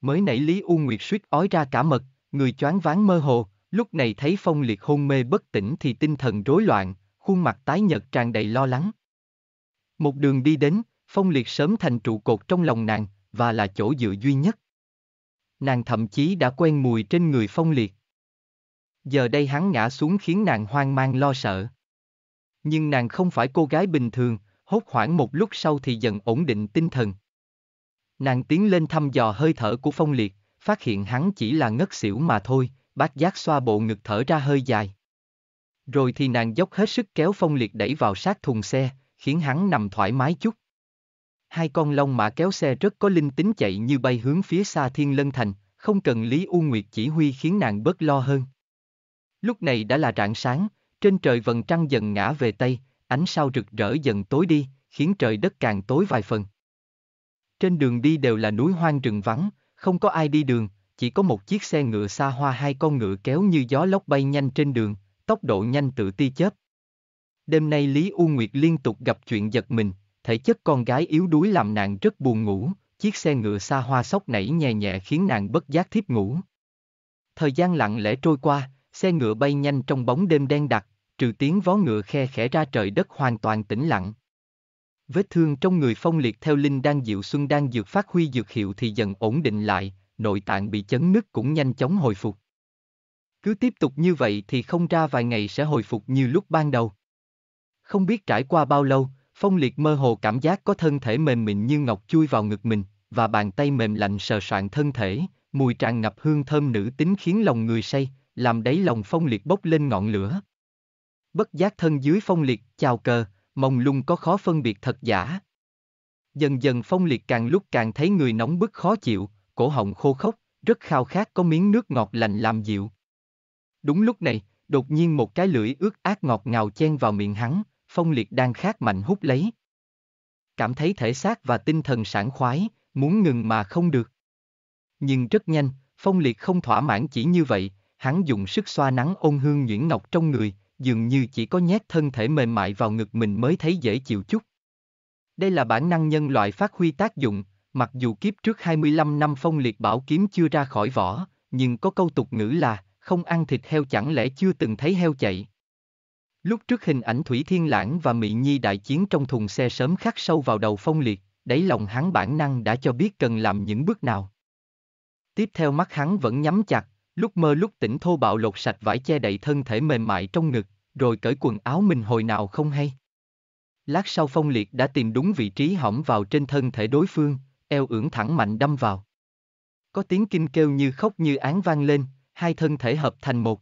Speaker 1: Mới nãy Lý U Nguyệt suýt ói ra cả mật, người choáng váng mơ hồ, lúc này thấy phong liệt hôn mê bất tỉnh thì tinh thần rối loạn, khuôn mặt tái nhợt tràn đầy lo lắng. Một đường đi đến, phong liệt sớm thành trụ cột trong lòng nàng, và là chỗ dựa duy nhất. Nàng thậm chí đã quen mùi trên người phong liệt. Giờ đây hắn ngã xuống khiến nàng hoang mang lo sợ. Nhưng nàng không phải cô gái bình thường, hốt hoảng một lúc sau thì dần ổn định tinh thần. Nàng tiến lên thăm dò hơi thở của phong liệt, phát hiện hắn chỉ là ngất xỉu mà thôi, bác giác xoa bộ ngực thở ra hơi dài. Rồi thì nàng dốc hết sức kéo phong liệt đẩy vào sát thùng xe, khiến hắn nằm thoải mái chút. Hai con lông mã kéo xe rất có linh tính chạy như bay hướng phía xa thiên lân thành, không cần Lý U Nguyệt chỉ huy khiến nàng bớt lo hơn. Lúc này đã là rạng sáng, trên trời vầng trăng dần ngã về Tây, ánh sao rực rỡ dần tối đi, khiến trời đất càng tối vài phần. Trên đường đi đều là núi hoang rừng vắng, không có ai đi đường, chỉ có một chiếc xe ngựa xa hoa hai con ngựa kéo như gió lốc bay nhanh trên đường, tốc độ nhanh tự ti chớp. Đêm nay Lý U Nguyệt liên tục gặp chuyện giật mình, thể chất con gái yếu đuối làm nàng rất buồn ngủ, chiếc xe ngựa xa hoa sóc nảy nhẹ nhẹ khiến nàng bất giác thiếp ngủ. Thời gian lặng lẽ trôi qua, xe ngựa bay nhanh trong bóng đêm đen đặc, trừ tiếng vó ngựa khe khẽ ra trời đất hoàn toàn tĩnh lặng. Vết thương trong người phong liệt theo linh đang dịu xuân đang dược phát huy dược hiệu thì dần ổn định lại, nội tạng bị chấn nứt cũng nhanh chóng hồi phục. Cứ tiếp tục như vậy thì không ra vài ngày sẽ hồi phục như lúc ban đầu. Không biết trải qua bao lâu, phong liệt mơ hồ cảm giác có thân thể mềm mịn như ngọc chui vào ngực mình, và bàn tay mềm lạnh sờ soạn thân thể, mùi tràn ngập hương thơm nữ tính khiến lòng người say, làm đáy lòng phong liệt bốc lên ngọn lửa. Bất giác thân dưới phong liệt, chào cờ, mông lung có khó phân biệt thật giả. Dần dần phong liệt càng lúc càng thấy người nóng bức khó chịu, cổ họng khô khốc, rất khao khát có miếng nước ngọt lành làm dịu. Đúng lúc này, đột nhiên một cái lưỡi ướt ác ngọt ngào chen vào miệng hắn, phong liệt đang khát mạnh hút lấy. Cảm thấy thể xác và tinh thần sảng khoái, muốn ngừng mà không được. Nhưng rất nhanh, phong liệt không thỏa mãn chỉ như vậy, hắn dùng sức xoa nắng ôn hương nhuyễn ngọc trong người, dường như chỉ có nhét thân thể mềm mại vào ngực mình mới thấy dễ chịu chút. Đây là bản năng nhân loại phát huy tác dụng, mặc dù kiếp trước 25 năm phong liệt bảo kiếm chưa ra khỏi vỏ, nhưng có câu tục ngữ là, không ăn thịt heo chẳng lẽ chưa từng thấy heo chạy. Lúc trước hình ảnh Thủy Thiên Lãng và Mị Nhi đại chiến trong thùng xe sớm khắc sâu vào đầu phong liệt, đáy lòng hắn bản năng đã cho biết cần làm những bước nào. Tiếp theo mắt hắn vẫn nhắm chặt, Lúc mơ lúc tỉnh thô bạo lột sạch vải che đậy thân thể mềm mại trong ngực, rồi cởi quần áo mình hồi nào không hay. Lát sau phong liệt đã tìm đúng vị trí hỏng vào trên thân thể đối phương, eo ưỡn thẳng mạnh đâm vào. Có tiếng kinh kêu như khóc như án vang lên, hai thân thể hợp thành một.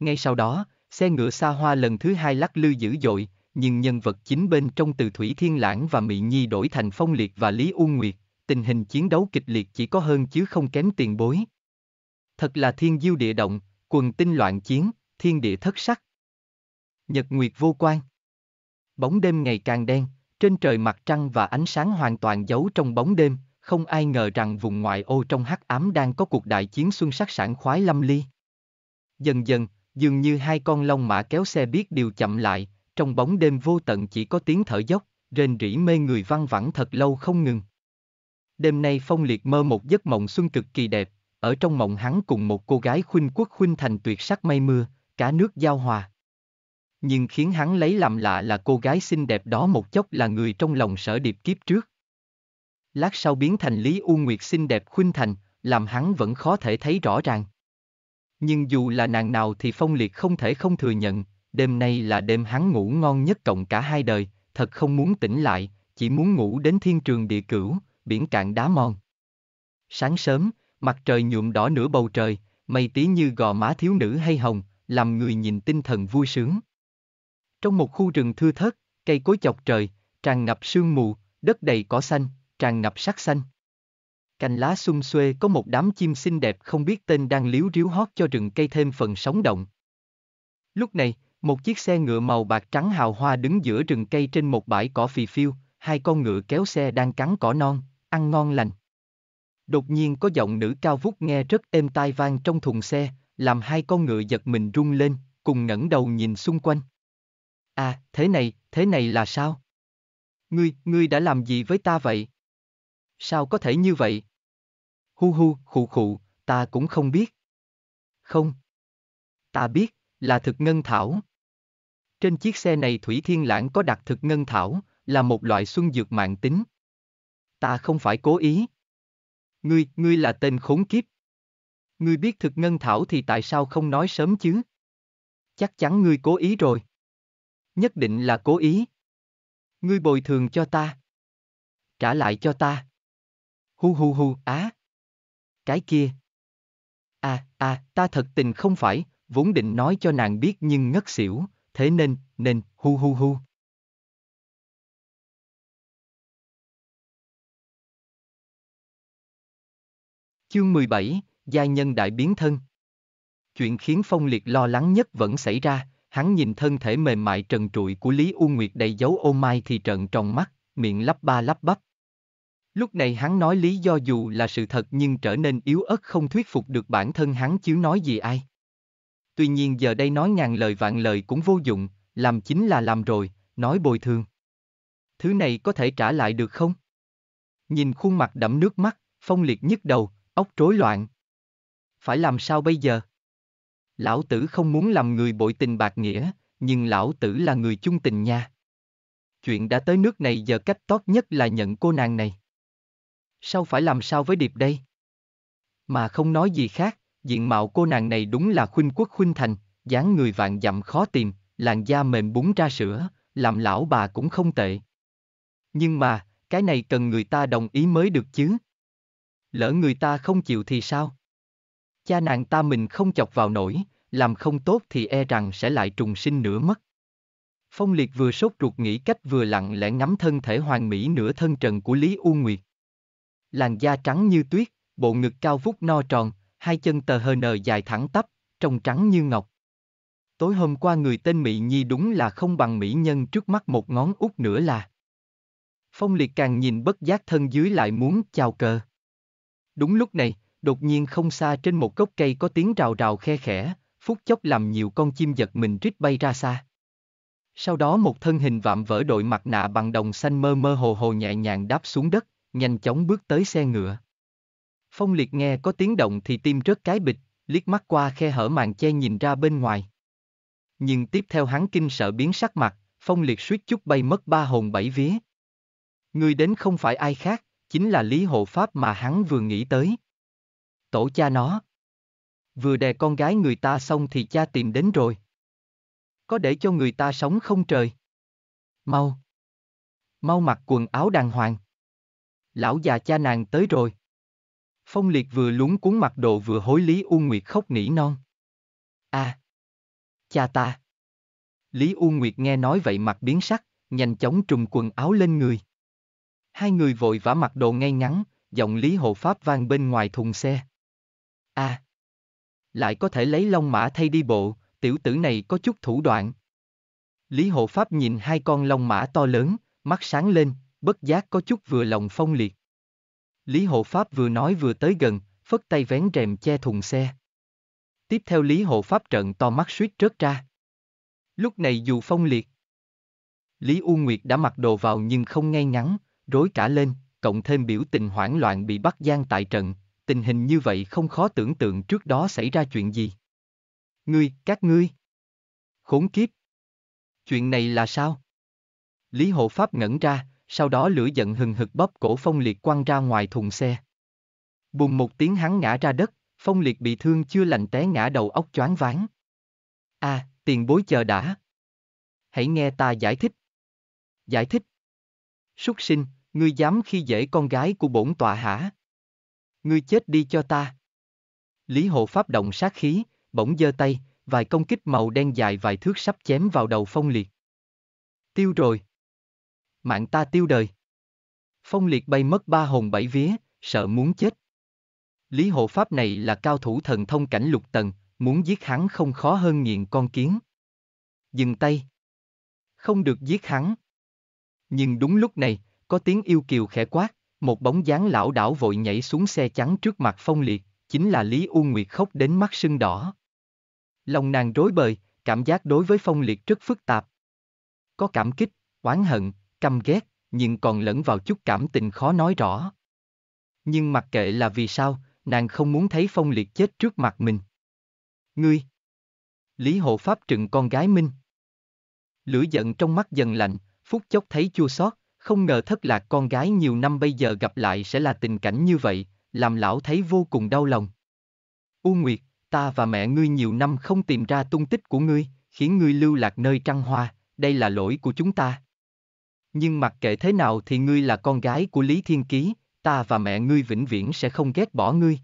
Speaker 1: Ngay sau đó, xe ngựa xa hoa lần thứ hai lắc lư dữ dội, nhưng nhân vật chính bên trong từ Thủy Thiên Lãng và Mị Nhi đổi thành Phong Liệt và Lý U Nguyệt, tình hình chiến đấu kịch liệt chỉ có hơn chứ không kém tiền bối thật là thiên diêu địa động, quần tinh loạn chiến, thiên địa thất sắc. Nhật nguyệt vô quan. Bóng đêm ngày càng đen, trên trời mặt trăng và ánh sáng hoàn toàn giấu trong bóng đêm, không ai ngờ rằng vùng ngoại ô trong hắc ám đang có cuộc đại chiến xuân sắc sản khoái lâm ly. Dần dần, dường như hai con lông mã kéo xe biết điều chậm lại, trong bóng đêm vô tận chỉ có tiếng thở dốc, rên rỉ mê người văng vẳng thật lâu không ngừng. Đêm nay phong liệt mơ một giấc mộng xuân cực kỳ đẹp, ở trong mộng hắn cùng một cô gái khuynh quốc khuynh thành tuyệt sắc mây mưa, cả nước giao hòa. Nhưng khiến hắn lấy làm lạ là cô gái xinh đẹp đó một chốc là người trong lòng sở điệp kiếp trước. Lát sau biến thành Lý U Nguyệt xinh đẹp khuynh thành, làm hắn vẫn khó thể thấy rõ ràng. Nhưng dù là nàng nào thì phong liệt không thể không thừa nhận, đêm nay là đêm hắn ngủ ngon nhất cộng cả hai đời, thật không muốn tỉnh lại, chỉ muốn ngủ đến thiên trường địa cửu, biển cạn đá mòn. Sáng sớm, mặt trời nhuộm đỏ nửa bầu trời, mây tí như gò má thiếu nữ hay hồng, làm người nhìn tinh thần vui sướng. Trong một khu rừng thưa thớt, cây cối chọc trời, tràn ngập sương mù, đất đầy cỏ xanh, tràn ngập sắc xanh. Cành lá xung xuê có một đám chim xinh đẹp không biết tên đang liếu riếu hót cho rừng cây thêm phần sống động. Lúc này, một chiếc xe ngựa màu bạc trắng hào hoa đứng giữa rừng cây trên một bãi cỏ phì phiêu, hai con ngựa kéo xe đang cắn cỏ non, ăn ngon lành. Đột nhiên có giọng nữ cao vút nghe rất êm tai vang trong thùng xe, làm hai con ngựa giật mình rung lên, cùng ngẩng đầu nhìn xung quanh. À, thế này, thế này là sao? Ngươi, ngươi đã làm gì với ta vậy? Sao có thể như vậy? Hu hu, khụ khụ, ta cũng không biết. Không. Ta biết, là thực ngân thảo. Trên chiếc xe này Thủy Thiên Lãng có đặt thực ngân thảo, là một loại xuân dược mạng tính. Ta không phải cố ý. Ngươi, ngươi là tên khốn kiếp. Ngươi biết thực ngân thảo thì tại sao không nói sớm chứ? Chắc chắn ngươi cố ý rồi. Nhất định là cố ý. Ngươi bồi thường cho ta. Trả lại cho ta. Hu hu hu, á. Cái kia. À,
Speaker 2: à, ta thật tình không phải, vốn định nói cho nàng biết nhưng ngất xỉu, thế nên, nên, hu hu hu. Chương 17, Gia nhân đại biến thân
Speaker 1: Chuyện khiến Phong Liệt lo lắng nhất vẫn xảy ra, hắn nhìn thân thể mềm mại trần trụi của Lý U Nguyệt đầy dấu ô mai thì trợn tròn mắt, miệng lắp ba lắp bắp. Lúc này hắn nói lý do dù là sự thật nhưng trở nên yếu ớt không thuyết phục được bản thân hắn chứ nói gì ai. Tuy nhiên giờ đây nói ngàn lời vạn lời cũng vô dụng, làm chính là làm rồi, nói bồi thường. Thứ này có thể trả lại được không? Nhìn khuôn mặt đẫm nước mắt, phong liệt nhức đầu, óc rối loạn. Phải làm sao bây giờ? Lão tử không muốn làm người bội tình bạc nghĩa, nhưng lão tử là người chung tình nha. Chuyện đã tới nước này giờ cách tốt nhất là nhận cô nàng này. Sao phải làm sao với điệp đây? Mà không nói gì khác, diện mạo cô nàng này đúng là khuynh quốc khuynh thành, dáng người vạn dặm khó tìm, làn da mềm bún ra sữa, làm lão bà cũng không tệ. Nhưng mà, cái này cần người ta đồng ý mới được chứ lỡ người ta không chịu thì sao? Cha nàng ta mình không chọc vào nổi, làm không tốt thì e rằng sẽ lại trùng sinh nữa mất. Phong Liệt vừa sốt ruột nghĩ cách vừa lặng lẽ ngắm thân thể hoàng mỹ nửa thân trần của Lý U Nguyệt. Làn da trắng như tuyết, bộ ngực cao vút no tròn, hai chân tờ hờ nờ dài thẳng tắp, trông trắng như ngọc. Tối hôm qua người tên Mỹ Nhi đúng là không bằng mỹ nhân trước mắt một ngón út nữa là. Phong Liệt càng nhìn bất giác thân dưới lại muốn chào cờ. Đúng lúc này, đột nhiên không xa trên một gốc cây có tiếng rào rào khe khẽ, phút chốc làm nhiều con chim giật mình rít bay ra xa. Sau đó một thân hình vạm vỡ đội mặt nạ bằng đồng xanh mơ mơ hồ hồ nhẹ nhàng đáp xuống đất, nhanh chóng bước tới xe ngựa. Phong liệt nghe có tiếng động thì tim rớt cái bịch, liếc mắt qua khe hở màn che nhìn ra bên ngoài. Nhưng tiếp theo hắn kinh sợ biến sắc mặt, phong liệt suýt chút bay mất ba hồn bảy vía. Người đến không phải ai khác, chính là Lý Hộ Pháp mà hắn vừa nghĩ tới. Tổ cha nó. Vừa đè con gái người ta xong thì cha tìm đến rồi. Có để cho người ta sống không trời? Mau. Mau mặc quần áo đàng hoàng. Lão già cha nàng tới rồi. Phong Liệt vừa lúng cuốn mặc đồ vừa hối Lý U Nguyệt khóc nỉ non. a à. Cha ta. Lý U Nguyệt nghe nói vậy mặt biến sắc, nhanh chóng trùng quần áo lên người. Hai người vội vã mặc đồ ngay ngắn, giọng Lý Hộ Pháp vang bên ngoài thùng xe. a à, Lại có thể lấy lông mã thay đi bộ, tiểu tử này có chút thủ đoạn. Lý Hộ Pháp nhìn hai con lông mã to lớn, mắt sáng lên, bất giác có chút vừa lòng phong liệt. Lý Hộ Pháp vừa nói vừa tới gần, phất tay vén rèm che thùng xe. Tiếp theo Lý Hộ Pháp trận to mắt suýt rớt ra. Lúc này dù phong liệt. Lý U Nguyệt đã mặc đồ vào nhưng không ngay ngắn, rối cả lên, cộng thêm biểu tình hoảng loạn bị bắt gian tại trận, tình hình như vậy không khó tưởng tượng trước đó xảy ra chuyện gì. Ngươi, các ngươi. Khốn kiếp. Chuyện này là sao? Lý Hộ Pháp ngẩn ra, sau đó lửa giận hừng hực bóp cổ phong liệt quăng ra ngoài thùng xe. Bùng một tiếng hắn ngã ra đất, phong liệt bị thương chưa lành té ngã đầu óc choáng váng. a à, tiền bối chờ đã. Hãy nghe ta giải thích. Giải thích. Súc sinh, Ngươi dám khi dễ con gái của bổn tọa hả? Ngươi chết đi cho ta. Lý hộ pháp động sát khí, bỗng giơ tay, vài công kích màu đen dài vài thước sắp chém vào đầu phong liệt. Tiêu rồi. Mạng ta tiêu đời. Phong liệt bay mất ba hồn bảy vía, sợ muốn chết. Lý hộ pháp này là cao thủ thần thông cảnh lục tầng, muốn giết hắn không khó hơn nghiện con kiến. Dừng tay. Không được giết hắn. Nhưng đúng lúc này, có tiếng yêu kiều khẽ quát, một bóng dáng lão đảo vội nhảy xuống xe trắng trước mặt phong liệt, chính là Lý U Nguyệt khóc đến mắt sưng đỏ. Lòng nàng rối bời, cảm giác đối với phong liệt rất phức tạp. Có cảm kích, oán hận, căm ghét, nhưng còn lẫn vào chút cảm tình khó nói rõ. Nhưng mặc kệ là vì sao, nàng không muốn thấy phong liệt chết trước mặt mình. Ngươi! Lý hộ pháp trừng con gái Minh. Lửa giận trong mắt dần lạnh, phút chốc thấy chua xót, không ngờ thất lạc con gái nhiều năm bây giờ gặp lại sẽ là tình cảnh như vậy, làm lão thấy vô cùng đau lòng. U Nguyệt, ta và mẹ ngươi nhiều năm không tìm ra tung tích của ngươi, khiến ngươi lưu lạc nơi trăng hoa, đây là lỗi của chúng ta. Nhưng mặc kệ thế nào thì ngươi là con gái của Lý Thiên Ký, ta và mẹ ngươi vĩnh viễn sẽ không ghét bỏ ngươi.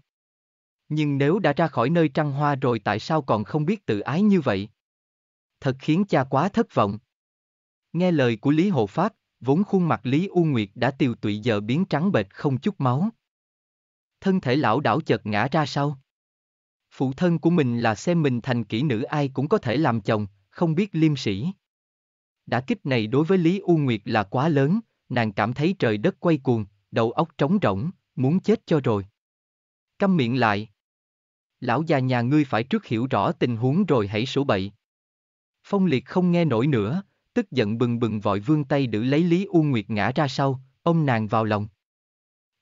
Speaker 1: Nhưng nếu đã ra khỏi nơi trăng hoa rồi tại sao còn không biết tự ái như vậy? Thật khiến cha quá thất vọng. Nghe lời của Lý Hộ Pháp, vốn khuôn mặt Lý U Nguyệt đã tiêu tụy giờ biến trắng bệch không chút máu. Thân thể lão đảo chợt ngã ra sau. Phụ thân của mình là xem mình thành kỹ nữ ai cũng có thể làm chồng, không biết liêm sĩ. Đã kích này đối với Lý U Nguyệt là quá lớn, nàng cảm thấy trời đất quay cuồng, đầu óc trống rỗng, muốn chết cho rồi. Câm miệng lại. Lão già nhà ngươi phải trước hiểu rõ tình huống rồi hãy sổ bậy. Phong liệt không nghe nổi nữa, tức giận bừng bừng vội vương tay đử lấy Lý U Nguyệt ngã ra sau, ôm nàng vào lòng.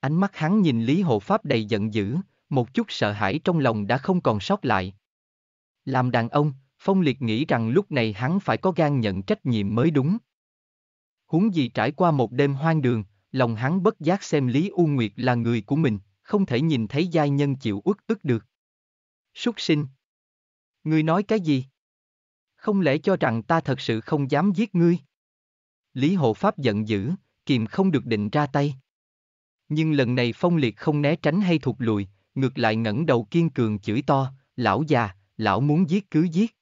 Speaker 1: Ánh mắt hắn nhìn Lý Hộ Pháp đầy giận dữ, một chút sợ hãi trong lòng đã không còn sót lại. Làm đàn ông, Phong Liệt nghĩ rằng lúc này hắn phải có gan nhận trách nhiệm mới đúng. Huống gì trải qua một đêm hoang đường, lòng hắn bất giác xem Lý U Nguyệt là người của mình, không thể nhìn thấy giai nhân chịu uất ức được. Súc sinh. Ngươi nói cái gì? không lẽ cho rằng ta thật sự không dám giết ngươi? Lý Hộ Pháp giận dữ, kìm không được định ra tay. Nhưng lần này phong liệt không né tránh hay thụt lùi, ngược lại ngẩng đầu kiên cường chửi to, lão già, lão muốn giết cứ giết.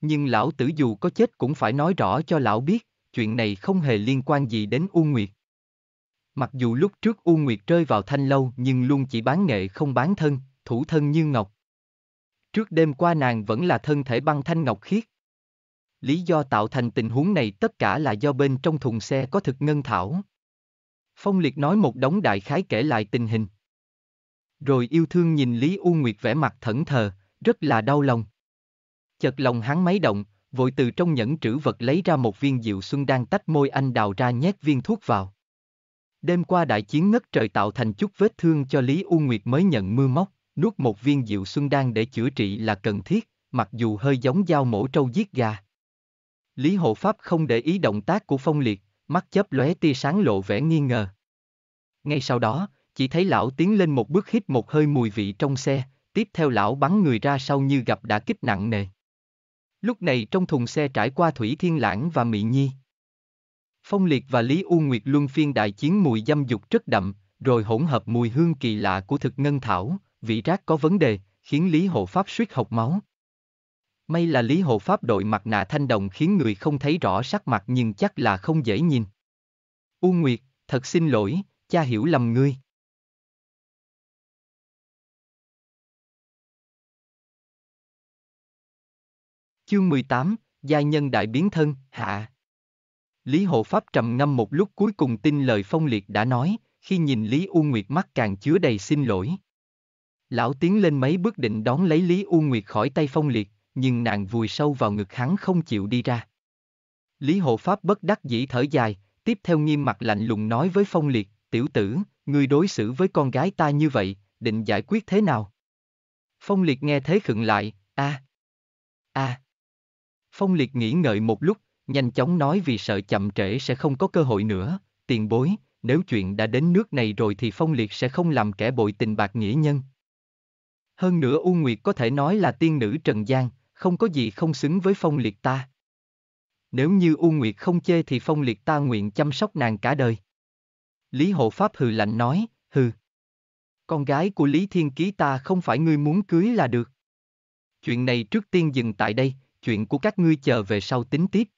Speaker 1: Nhưng lão tử dù có chết cũng phải nói rõ cho lão biết, chuyện này không hề liên quan gì đến U Nguyệt. Mặc dù lúc trước U Nguyệt rơi vào thanh lâu nhưng luôn chỉ bán nghệ không bán thân, thủ thân như ngọc. Trước đêm qua nàng vẫn là thân thể băng thanh ngọc khiết. Lý do tạo thành tình huống này tất cả là do bên trong thùng xe có thực ngân thảo. Phong Liệt nói một đống đại khái kể lại tình hình. Rồi yêu thương nhìn Lý U Nguyệt vẻ mặt thẫn thờ, rất là đau lòng. Chật lòng hắn máy động, vội từ trong nhẫn trữ vật lấy ra một viên diệu xuân đang tách môi anh đào ra nhét viên thuốc vào. Đêm qua đại chiến ngất trời tạo thành chút vết thương cho Lý U Nguyệt mới nhận mưa móc. Nuốt một viên diệu xuân đan để chữa trị là cần thiết, mặc dù hơi giống dao mổ trâu giết gà. Lý hộ pháp không để ý động tác của phong liệt, mắt chớp lóe tia sáng lộ vẻ nghi ngờ. Ngay sau đó, chỉ thấy lão tiến lên một bước hít một hơi mùi vị trong xe, tiếp theo lão bắn người ra sau như gặp đã kích nặng nề. Lúc này trong thùng xe trải qua Thủy Thiên Lãng và Mị Nhi. Phong Liệt và Lý U Nguyệt luân phiên đại chiến mùi dâm dục rất đậm, rồi hỗn hợp mùi hương kỳ lạ của thực ngân thảo, Vị rác có vấn đề, khiến Lý Hộ Pháp suýt học máu. May là Lý Hộ Pháp đội mặt nạ thanh đồng khiến người không thấy rõ sắc
Speaker 2: mặt nhưng chắc là không dễ nhìn. U Nguyệt, thật xin lỗi, cha hiểu lầm ngươi. Chương 18, Giai nhân đại biến thân, hạ.
Speaker 1: Lý Hộ Pháp trầm ngâm một lúc cuối cùng tin lời Phong Liệt đã nói, khi nhìn Lý U Nguyệt mắt càng chứa đầy xin lỗi. Lão tiến lên mấy bước định đón lấy Lý U Nguyệt khỏi tay phong liệt, nhưng nàng vùi sâu vào ngực hắn không chịu đi ra. Lý hộ pháp bất đắc dĩ thở dài, tiếp theo nghiêm mặt lạnh lùng nói với phong liệt, tiểu tử, ngươi đối xử với con gái ta như vậy, định giải quyết thế nào? Phong liệt nghe thế khựng lại, a, a. Phong liệt nghĩ ngợi một lúc, nhanh chóng nói vì sợ chậm trễ sẽ không có cơ hội nữa, tiền bối, nếu chuyện đã đến nước này rồi thì phong liệt sẽ không làm kẻ bội tình bạc nghĩa nhân. Hơn nữa U Nguyệt có thể nói là tiên nữ trần gian, không có gì không xứng với phong liệt ta. Nếu như U Nguyệt không chê thì phong liệt ta nguyện chăm sóc nàng cả đời. Lý Hộ Pháp hừ lạnh nói, hừ. Con gái của Lý Thiên Ký ta không phải ngươi muốn cưới là được. Chuyện này trước tiên dừng tại đây, chuyện của các ngươi chờ về sau tính tiếp.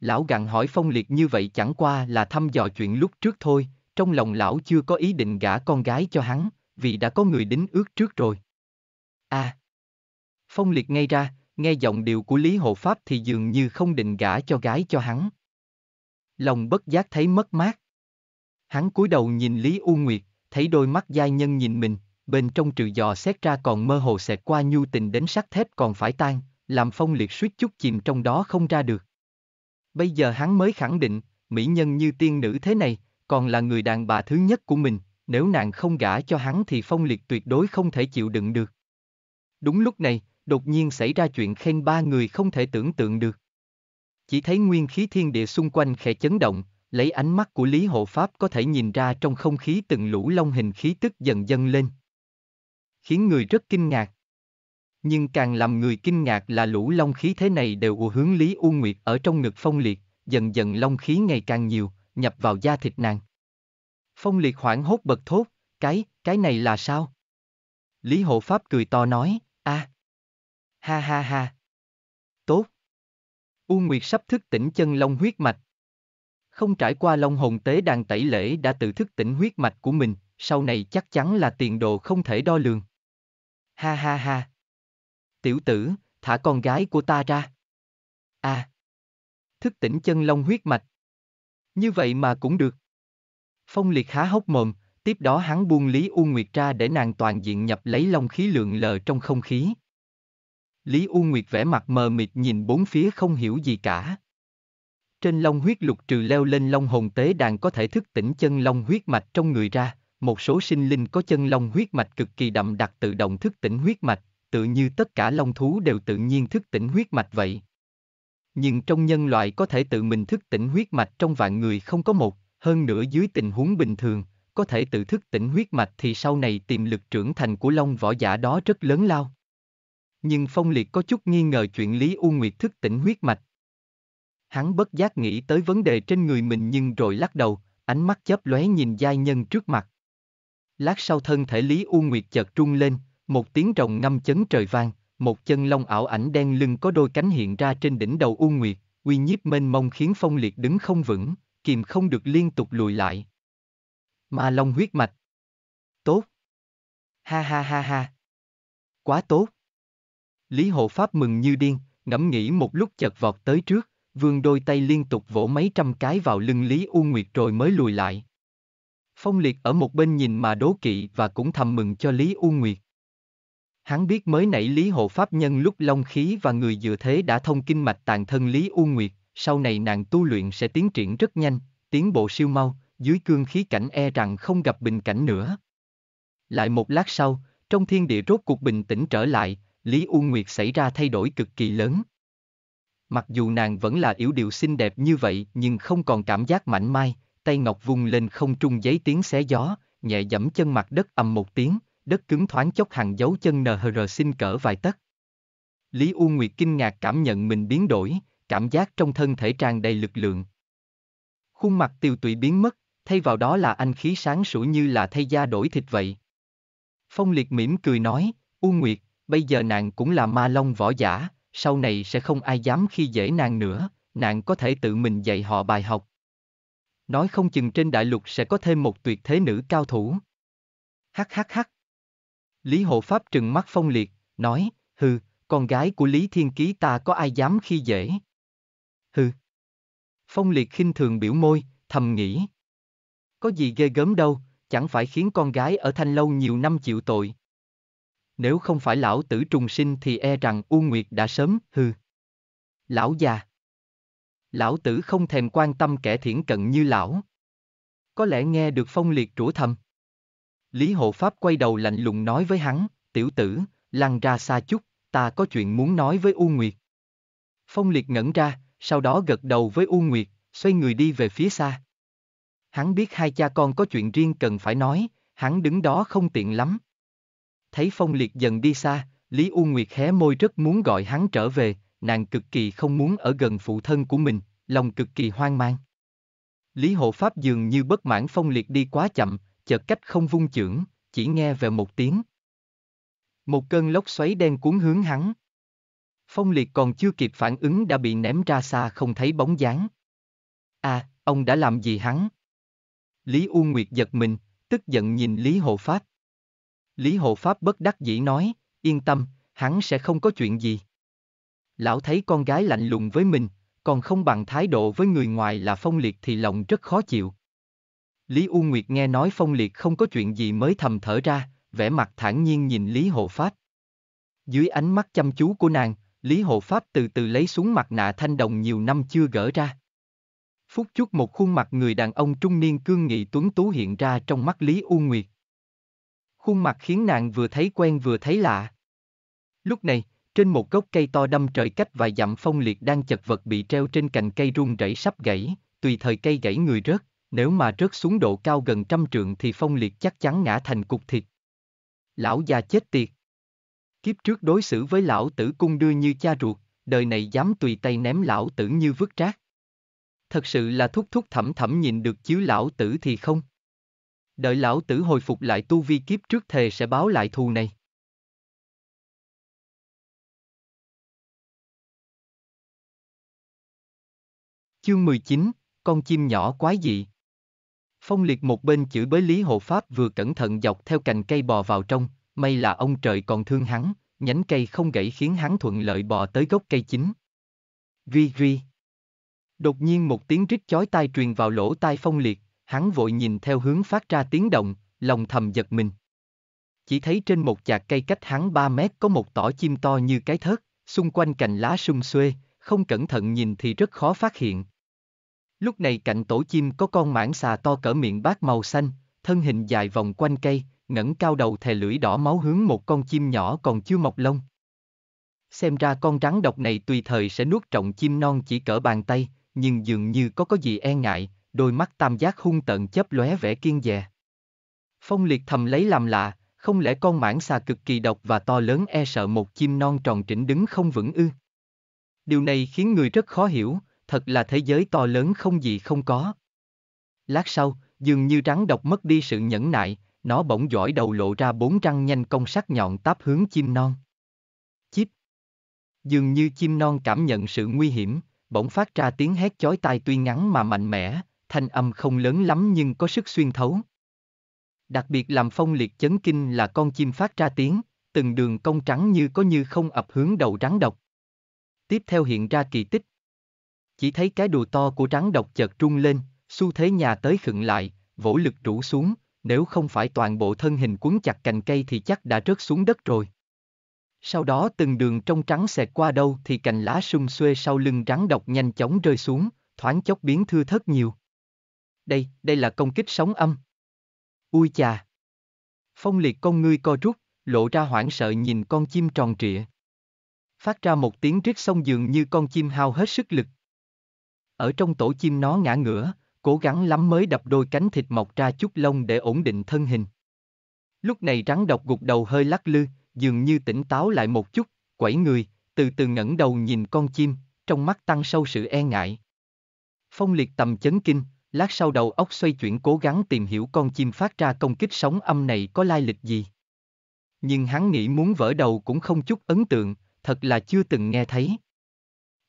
Speaker 1: Lão gặn hỏi phong liệt như vậy chẳng qua là thăm dò chuyện lúc trước thôi, trong lòng lão chưa có ý định gả con gái cho hắn, vì đã có người đính ước trước rồi. À! Phong liệt ngay ra, nghe giọng điệu của Lý Hộ Pháp thì dường như không định gả cho gái cho hắn. Lòng bất giác thấy mất mát. Hắn cúi đầu nhìn Lý U Nguyệt, thấy đôi mắt giai nhân nhìn mình, bên trong trừ giò xét ra còn mơ hồ xẹt qua nhu tình đến sắc thép còn phải tan, làm phong liệt suýt chút chìm trong đó không ra được. Bây giờ hắn mới khẳng định, mỹ nhân như tiên nữ thế này, còn là người đàn bà thứ nhất của mình, nếu nàng không gả cho hắn thì phong liệt tuyệt đối không thể chịu đựng được. Đúng lúc này, đột nhiên xảy ra chuyện khen ba người không thể tưởng tượng được. Chỉ thấy nguyên khí thiên địa xung quanh khẽ chấn động, lấy ánh mắt của Lý Hộ Pháp có thể nhìn ra trong không khí từng lũ long hình khí tức dần dâng lên. Khiến người rất kinh ngạc. Nhưng càng làm người kinh ngạc là lũ long khí thế này đều ùa hướng Lý U Nguyệt ở trong ngực phong liệt, dần dần long khí ngày càng nhiều, nhập vào da thịt nàng. Phong liệt hoảng hốt bật thốt, cái, cái này là sao? Lý Hộ Pháp cười to nói. À! Ha ha ha! Tốt! U Nguyệt sắp thức tỉnh chân long huyết mạch. Không trải qua long hồn tế đàn tẩy lễ đã tự thức tỉnh huyết mạch của mình, sau này chắc chắn là tiền đồ không thể đo lường. Ha ha ha! Tiểu tử, thả con gái của ta ra. À! Thức tỉnh chân long huyết mạch. Như vậy mà cũng được. Phong liệt há hốc mồm, tiếp đó hắn buông Lý U Nguyệt ra để nàng toàn diện nhập lấy long khí lượng lờ trong không khí. Lý U Nguyệt vẻ mặt mờ mịt nhìn bốn phía không hiểu gì cả. Trên long huyết lục trừ leo lên long hồn tế đàn có thể thức tỉnh chân long huyết mạch trong người ra, một số sinh linh có chân long huyết mạch cực kỳ đậm đặc tự động thức tỉnh huyết mạch, tự như tất cả long thú đều tự nhiên thức tỉnh huyết mạch vậy. Nhưng trong nhân loại có thể tự mình thức tỉnh huyết mạch trong vạn người không có một, hơn nữa dưới tình huống bình thường, có thể tự thức tỉnh huyết mạch thì sau này tiềm lực trưởng thành của Long võ giả đó rất lớn lao. Nhưng Phong Liệt có chút nghi ngờ chuyện Lý U Nguyệt thức tỉnh huyết mạch. Hắn bất giác nghĩ tới vấn đề trên người mình nhưng rồi lắc đầu, ánh mắt chớp lóe nhìn giai nhân trước mặt. Lát sau thân thể Lý U Nguyệt chợt trung lên, một tiếng rồng ngâm chấn trời vang, một chân long ảo ảnh đen lưng có đôi cánh hiện ra trên đỉnh đầu U Nguyệt, uy nhiếp mênh mông khiến Phong Liệt đứng không vững, kìm không được liên tục lùi lại. Ma Long huyết mạch. Tốt. Ha ha ha ha. Quá tốt. Lý Hộ Pháp mừng như điên, ngẫm nghĩ một lúc chật vọt tới trước, vương đôi tay liên tục vỗ mấy trăm cái vào lưng Lý U Nguyệt rồi mới lùi lại. Phong Liệt ở một bên nhìn mà đố kỵ và cũng thầm mừng cho Lý U Nguyệt. Hắn biết mới nãy Lý Hộ Pháp nhân lúc long khí và người dựa thế đã thông kinh mạch tàn thân Lý U Nguyệt, sau này nàng tu luyện sẽ tiến triển rất nhanh, tiến bộ siêu mau, dưới cương khí cảnh e rằng không gặp bình cảnh nữa. Lại một lát sau, trong thiên địa rốt cuộc bình tĩnh trở lại, Lý U Nguyệt xảy ra thay đổi cực kỳ lớn. Mặc dù nàng vẫn là yếu điệu xinh đẹp như vậy nhưng không còn cảm giác mảnh mai, tay ngọc vung lên không trung giấy tiếng xé gió, nhẹ dẫm chân mặt đất ầm một tiếng, đất cứng thoáng chốc hàng dấu chân NHR xin cỡ vài tấc. Lý U Nguyệt kinh ngạc cảm nhận mình biến đổi, cảm giác trong thân thể tràn đầy lực lượng. Khuôn mặt tiêu tụy biến mất, thay vào đó là anh khí sáng sủa như là thay da đổi thịt vậy. Phong Liệt mỉm cười nói, U Nguyệt, bây giờ nàng cũng là ma long võ giả, sau này sẽ không ai dám khi dễ nàng nữa, nàng có thể tự mình dạy họ bài học. Nói không chừng trên đại lục sẽ có thêm một tuyệt thế nữ cao thủ. Hắc hắc hắc. Lý Hộ Pháp trừng mắt Phong Liệt, nói, hừ, con gái của Lý Thiên Ký ta có ai dám khi dễ. Hừ. Phong Liệt khinh thường biểu môi, thầm nghĩ. Có gì ghê gớm đâu, chẳng phải khiến con gái ở Thanh Lâu nhiều năm chịu tội. Nếu không phải lão tử trùng sinh thì e rằng U Nguyệt đã sớm, hư. Lão già. Lão tử không thèm quan tâm kẻ thiển cận như lão. Có lẽ nghe được phong liệt rủa thầm. Lý Hộ Pháp quay đầu lạnh lùng nói với hắn, tiểu tử, lăn ra xa chút, ta có chuyện muốn nói với U Nguyệt. Phong liệt ngẩn ra, sau đó gật đầu với U Nguyệt, xoay người đi về phía xa. Hắn biết hai cha con có chuyện riêng cần phải nói, hắn đứng đó không tiện lắm. Thấy Phong Liệt dần đi xa, Lý U Nguyệt hé môi rất muốn gọi hắn trở về, nàng cực kỳ không muốn ở gần phụ thân của mình, lòng cực kỳ hoang mang. Lý Hộ Pháp dường như bất mãn Phong Liệt đi quá chậm, chợt cách không vung chưởng, chỉ nghe về một tiếng. Một cơn lốc xoáy đen cuốn hướng hắn. Phong Liệt còn chưa kịp phản ứng đã bị ném ra xa không thấy bóng dáng. À, ông đã làm gì hắn? Lý U Nguyệt giật mình, tức giận nhìn Lý Hộ Pháp. Lý Hộ Pháp bất đắc dĩ nói, yên tâm, hắn sẽ không có chuyện gì. Lão thấy con gái lạnh lùng với mình, còn không bằng thái độ với người ngoài là phong liệt thì lòng rất khó chịu. Lý U Nguyệt nghe nói phong liệt không có chuyện gì mới thầm thở ra, vẻ mặt thản nhiên nhìn Lý Hộ Pháp. Dưới ánh mắt chăm chú của nàng, Lý Hộ Pháp từ từ lấy xuống mặt nạ thanh đồng nhiều năm chưa gỡ ra. Phút chút một khuôn mặt người đàn ông trung niên cương nghị tuấn tú hiện ra trong mắt Lý U Nguyệt. Khuôn mặt khiến nàng vừa thấy quen vừa thấy lạ. Lúc này, trên một gốc cây to đâm trời cách vài dặm phong liệt đang chật vật bị treo trên cành cây rung rẩy sắp gãy, tùy thời cây gãy người rớt, nếu mà rớt xuống độ cao gần trăm trượng thì phong liệt chắc chắn ngã thành cục thịt. Lão già chết tiệt. Kiếp trước đối xử với lão tử cung đưa như cha ruột, đời này dám tùy tay ném lão tử như vứt rác thật sự là thúc thúc thẩm thẩm nhìn được chiếu lão tử thì không. Đợi lão tử
Speaker 2: hồi phục lại tu vi kiếp trước thề sẽ báo lại thù này. Chương 19, con chim nhỏ quái dị. Phong liệt một bên chửi bới Lý Hộ Pháp
Speaker 1: vừa cẩn thận dọc theo cành cây bò vào trong, may là ông trời còn thương hắn, nhánh cây không gãy khiến hắn thuận lợi bò tới gốc cây chính. Ri ri. Đột nhiên một tiếng rít chói tai truyền vào lỗ tai phong liệt, hắn vội nhìn theo hướng phát ra tiếng động, lòng thầm giật mình. Chỉ thấy trên một chạc cây cách hắn 3 mét có một tỏ chim to như cái thớt, xung quanh cành lá sung xuê, không cẩn thận nhìn thì rất khó phát hiện. Lúc này cạnh tổ chim có con mãng xà to cỡ miệng bát màu xanh, thân hình dài vòng quanh cây, ngẩng cao đầu thè lưỡi đỏ máu hướng một con chim nhỏ còn chưa mọc lông. Xem ra con rắn độc này tùy thời sẽ nuốt trọng chim non chỉ cỡ bàn tay, nhưng dường như có có gì e ngại, đôi mắt tam giác hung tợn chớp lóe vẻ kiên dè. Phong liệt thầm lấy làm lạ, không lẽ con mãng xà cực kỳ độc và to lớn e sợ một chim non tròn trĩnh đứng không vững ư? Điều này khiến người rất khó hiểu, thật là thế giới to lớn không gì không có. Lát sau, dường như rắn độc mất đi sự nhẫn nại, nó bỗng giỏi đầu lộ ra bốn răng nhanh công sắc nhọn táp hướng chim non. Chíp. Dường như chim non cảm nhận sự nguy hiểm, bỗng phát ra tiếng hét chói tai tuy ngắn mà mạnh mẽ, thanh âm không lớn lắm nhưng có sức xuyên thấu. Đặc biệt làm phong liệt chấn kinh là con chim phát ra tiếng, từng đường cong trắng như có như không ập hướng đầu rắn độc. Tiếp theo hiện ra kỳ tích. Chỉ thấy cái đùa to của rắn độc chợt trung lên, xu thế nhà tới khựng lại, vỗ lực rủ xuống, nếu không phải toàn bộ thân hình cuốn chặt cành cây thì chắc đã rớt xuống đất rồi. Sau đó từng đường trong trắng xẹt qua đâu thì cành lá sung xuê sau lưng rắn độc nhanh chóng rơi xuống, thoáng chốc biến thưa thớt nhiều. Đây, đây là công kích sóng âm. Ui chà! Phong liệt con ngươi co rút, lộ ra hoảng sợ nhìn con chim tròn trịa. Phát ra một tiếng rít sông dường như con chim hao hết sức lực. Ở trong tổ chim nó ngã ngửa, cố gắng lắm mới đập đôi cánh thịt mọc ra chút lông để ổn định thân hình. Lúc này rắn độc gục đầu hơi lắc lư, dường như tỉnh táo lại một chút, quẩy người, từ từ ngẩng đầu nhìn con chim, trong mắt tăng sâu sự e ngại. Phong liệt tầm chấn kinh, lát sau đầu óc xoay chuyển cố gắng tìm hiểu con chim phát ra công kích sóng âm này có lai lịch gì. Nhưng hắn nghĩ muốn vỡ đầu cũng không chút ấn tượng, thật là chưa từng nghe thấy.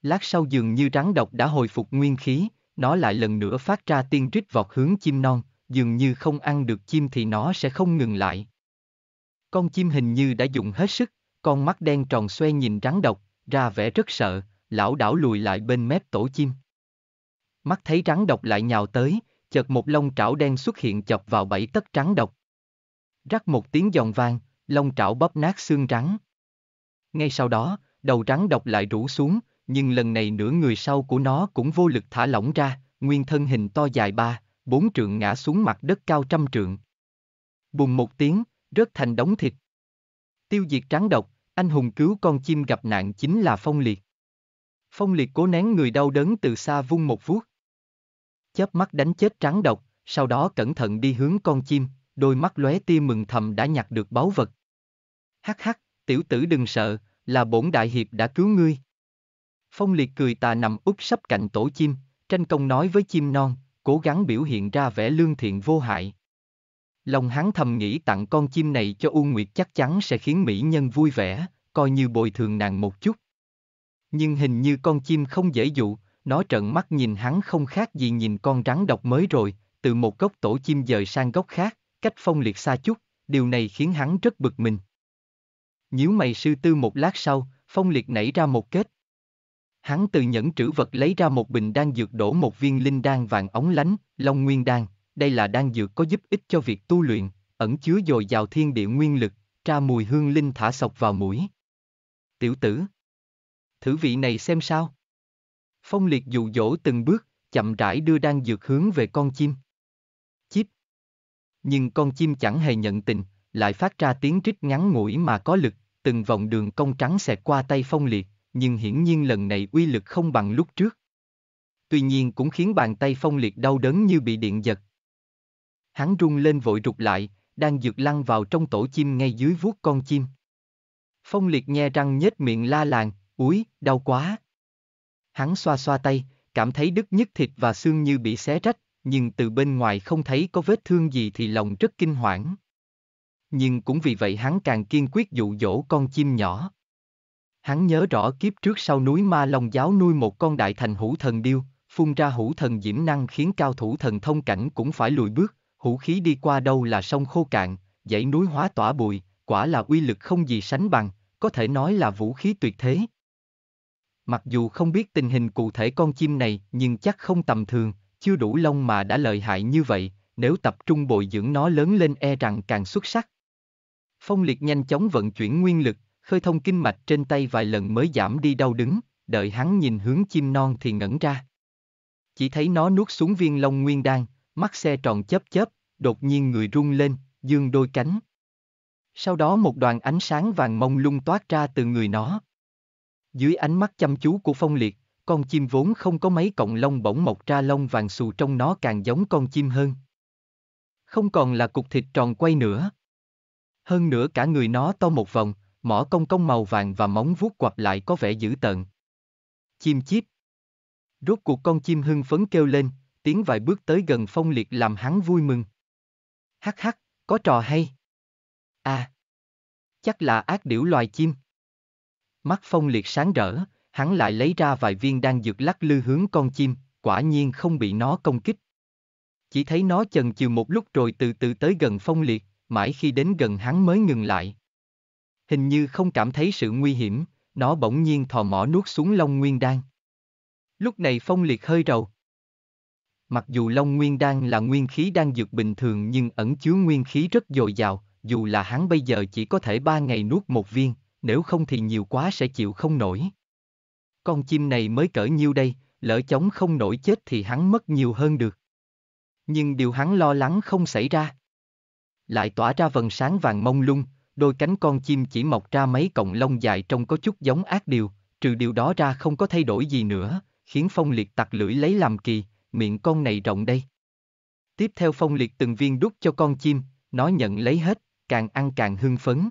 Speaker 1: Lát sau dường như rắn độc đã hồi phục nguyên khí, nó lại lần nữa phát ra tiên rít vọt hướng chim non, dường như không ăn được chim thì nó sẽ không ngừng lại. Con chim hình như đã dùng hết sức, con mắt đen tròn xoe nhìn rắn độc, ra vẻ rất sợ, lão đảo lùi lại bên mép tổ chim. Mắt thấy rắn độc lại nhào tới, chợt một lông trảo đen xuất hiện chọc vào bảy tấc rắn độc. Rắc một tiếng giòn vang, lông trảo bóp nát xương rắn. Ngay sau đó, đầu rắn độc lại rủ xuống, nhưng lần này nửa người sau của nó cũng vô lực thả lỏng ra, nguyên thân hình to dài ba, bốn trượng ngã xuống mặt đất cao trăm trượng. Bùng một tiếng, rớt thành đống thịt. Tiêu diệt trắng độc, anh hùng cứu con chim gặp nạn chính là phong liệt. Phong liệt cố nén người đau đớn từ xa vung một vuốt. Chớp mắt đánh chết trắng độc, sau đó cẩn thận đi hướng con chim, đôi mắt lóe tia mừng thầm đã nhặt được báu vật. Hắc hắc, tiểu tử đừng sợ, là bổn đại hiệp đã cứu ngươi. Phong liệt cười tà nằm úp sấp cạnh tổ chim, tranh công nói với chim non, cố gắng biểu hiện ra vẻ lương thiện vô hại, Long hắn thầm nghĩ tặng con chim này cho U Nguyệt chắc chắn sẽ khiến mỹ nhân vui vẻ, coi như bồi thường nàng một chút. Nhưng hình như con chim không dễ dụ, nó trợn mắt nhìn hắn không khác gì nhìn con rắn độc mới rồi, từ một gốc tổ chim dời sang gốc khác, cách phong liệt xa chút, điều này khiến hắn rất bực mình. Nhíu mày sư tư một lát sau, phong liệt nảy ra một kết. Hắn từ nhẫn trữ vật lấy ra một bình đan dược đổ một viên linh đan vàng ống lánh, long nguyên đan. Đây là đan dược có giúp ích cho việc tu luyện, ẩn chứa dồi dào thiên địa nguyên lực, tra mùi hương linh thả sọc vào mũi. Tiểu tử. Thử vị này xem sao. Phong liệt dụ dỗ từng bước, chậm rãi đưa đan dược hướng về con chim. Chíp. Nhưng con chim chẳng hề nhận tình, lại phát ra tiếng rít ngắn ngủi mà có lực, từng vòng đường cong trắng xẹt qua tay phong liệt, nhưng hiển nhiên lần này uy lực không bằng lúc trước. Tuy nhiên cũng khiến bàn tay phong liệt đau đớn như bị điện giật, hắn rung lên vội rụt lại, đang dược lăn vào trong tổ chim ngay dưới vuốt con chim. Phong liệt nhe răng nhếch miệng la làng, úi, đau quá. Hắn xoa xoa tay, cảm thấy đứt nhức thịt và xương như bị xé rách, nhưng từ bên ngoài không thấy có vết thương gì thì lòng rất kinh hoảng. Nhưng cũng vì vậy hắn càng kiên quyết dụ dỗ con chim nhỏ. Hắn nhớ rõ kiếp trước sau núi Ma Long Giáo nuôi một con đại thành hữu thần điêu, phun ra hữu thần diễm năng khiến cao thủ thần thông cảnh cũng phải lùi bước. Hũ khí đi qua đâu là sông khô cạn, dãy núi hóa tỏa bụi, quả là uy lực không gì sánh bằng, có thể nói là vũ khí tuyệt thế. Mặc dù không biết tình hình cụ thể con chim này nhưng chắc không tầm thường, chưa đủ lông mà đã lợi hại như vậy, nếu tập trung bồi dưỡng nó lớn lên e rằng càng xuất sắc. Phong liệt nhanh chóng vận chuyển nguyên lực, khơi thông kinh mạch trên tay vài lần mới giảm đi đau đứng, đợi hắn nhìn hướng chim non thì ngẩn ra. Chỉ thấy nó nuốt xuống viên lông nguyên đan, mắt xe tròn chớp chớp, đột nhiên người rung lên, dương đôi cánh. Sau đó một đoàn ánh sáng vàng mông lung toát ra từ người nó. Dưới ánh mắt chăm chú của phong liệt, con chim vốn không có mấy cọng lông bỗng mọc ra lông vàng xù trong nó càng giống con chim hơn. Không còn là cục thịt tròn quay nữa. Hơn nữa cả người nó to một vòng, mỏ cong cong màu vàng và móng vuốt quặp lại có vẻ dữ tợn. Chim chip. Rốt cuộc con chim hưng phấn kêu lên, tiến vài bước tới gần phong liệt làm hắn vui mừng. Hắc hắc, có trò hay. À, chắc là ác điểu loài chim. Mắt phong liệt sáng rỡ, hắn lại lấy ra vài viên đang dược lắc lư hướng con chim, quả nhiên không bị nó công kích. Chỉ thấy nó chần chừ một lúc rồi từ từ tới gần phong liệt, mãi khi đến gần hắn mới ngừng lại. Hình như không cảm thấy sự nguy hiểm, nó bỗng nhiên thò mỏ nuốt xuống lông nguyên đan. Lúc này phong liệt hơi rầu. Mặc dù Long Nguyên Đan là nguyên khí đang dược bình thường nhưng ẩn chứa nguyên khí rất dồi dào, dù là hắn bây giờ chỉ có thể ba ngày nuốt một viên, nếu không thì nhiều quá sẽ chịu không nổi. Con chim này mới cỡ nhiêu đây, lỡ chống không nổi chết thì hắn mất nhiều hơn được. Nhưng điều hắn lo lắng không xảy ra. Lại tỏa ra vần sáng vàng mông lung, đôi cánh con chim chỉ mọc ra mấy cọng lông dài trông có chút giống ác điều, trừ điều đó ra không có thay đổi gì nữa, khiến phong liệt tặc lưỡi lấy làm kỳ, miệng con này rộng đây. Tiếp theo phong liệt từng viên đút cho con chim, nó nhận lấy hết, càng ăn càng hưng phấn.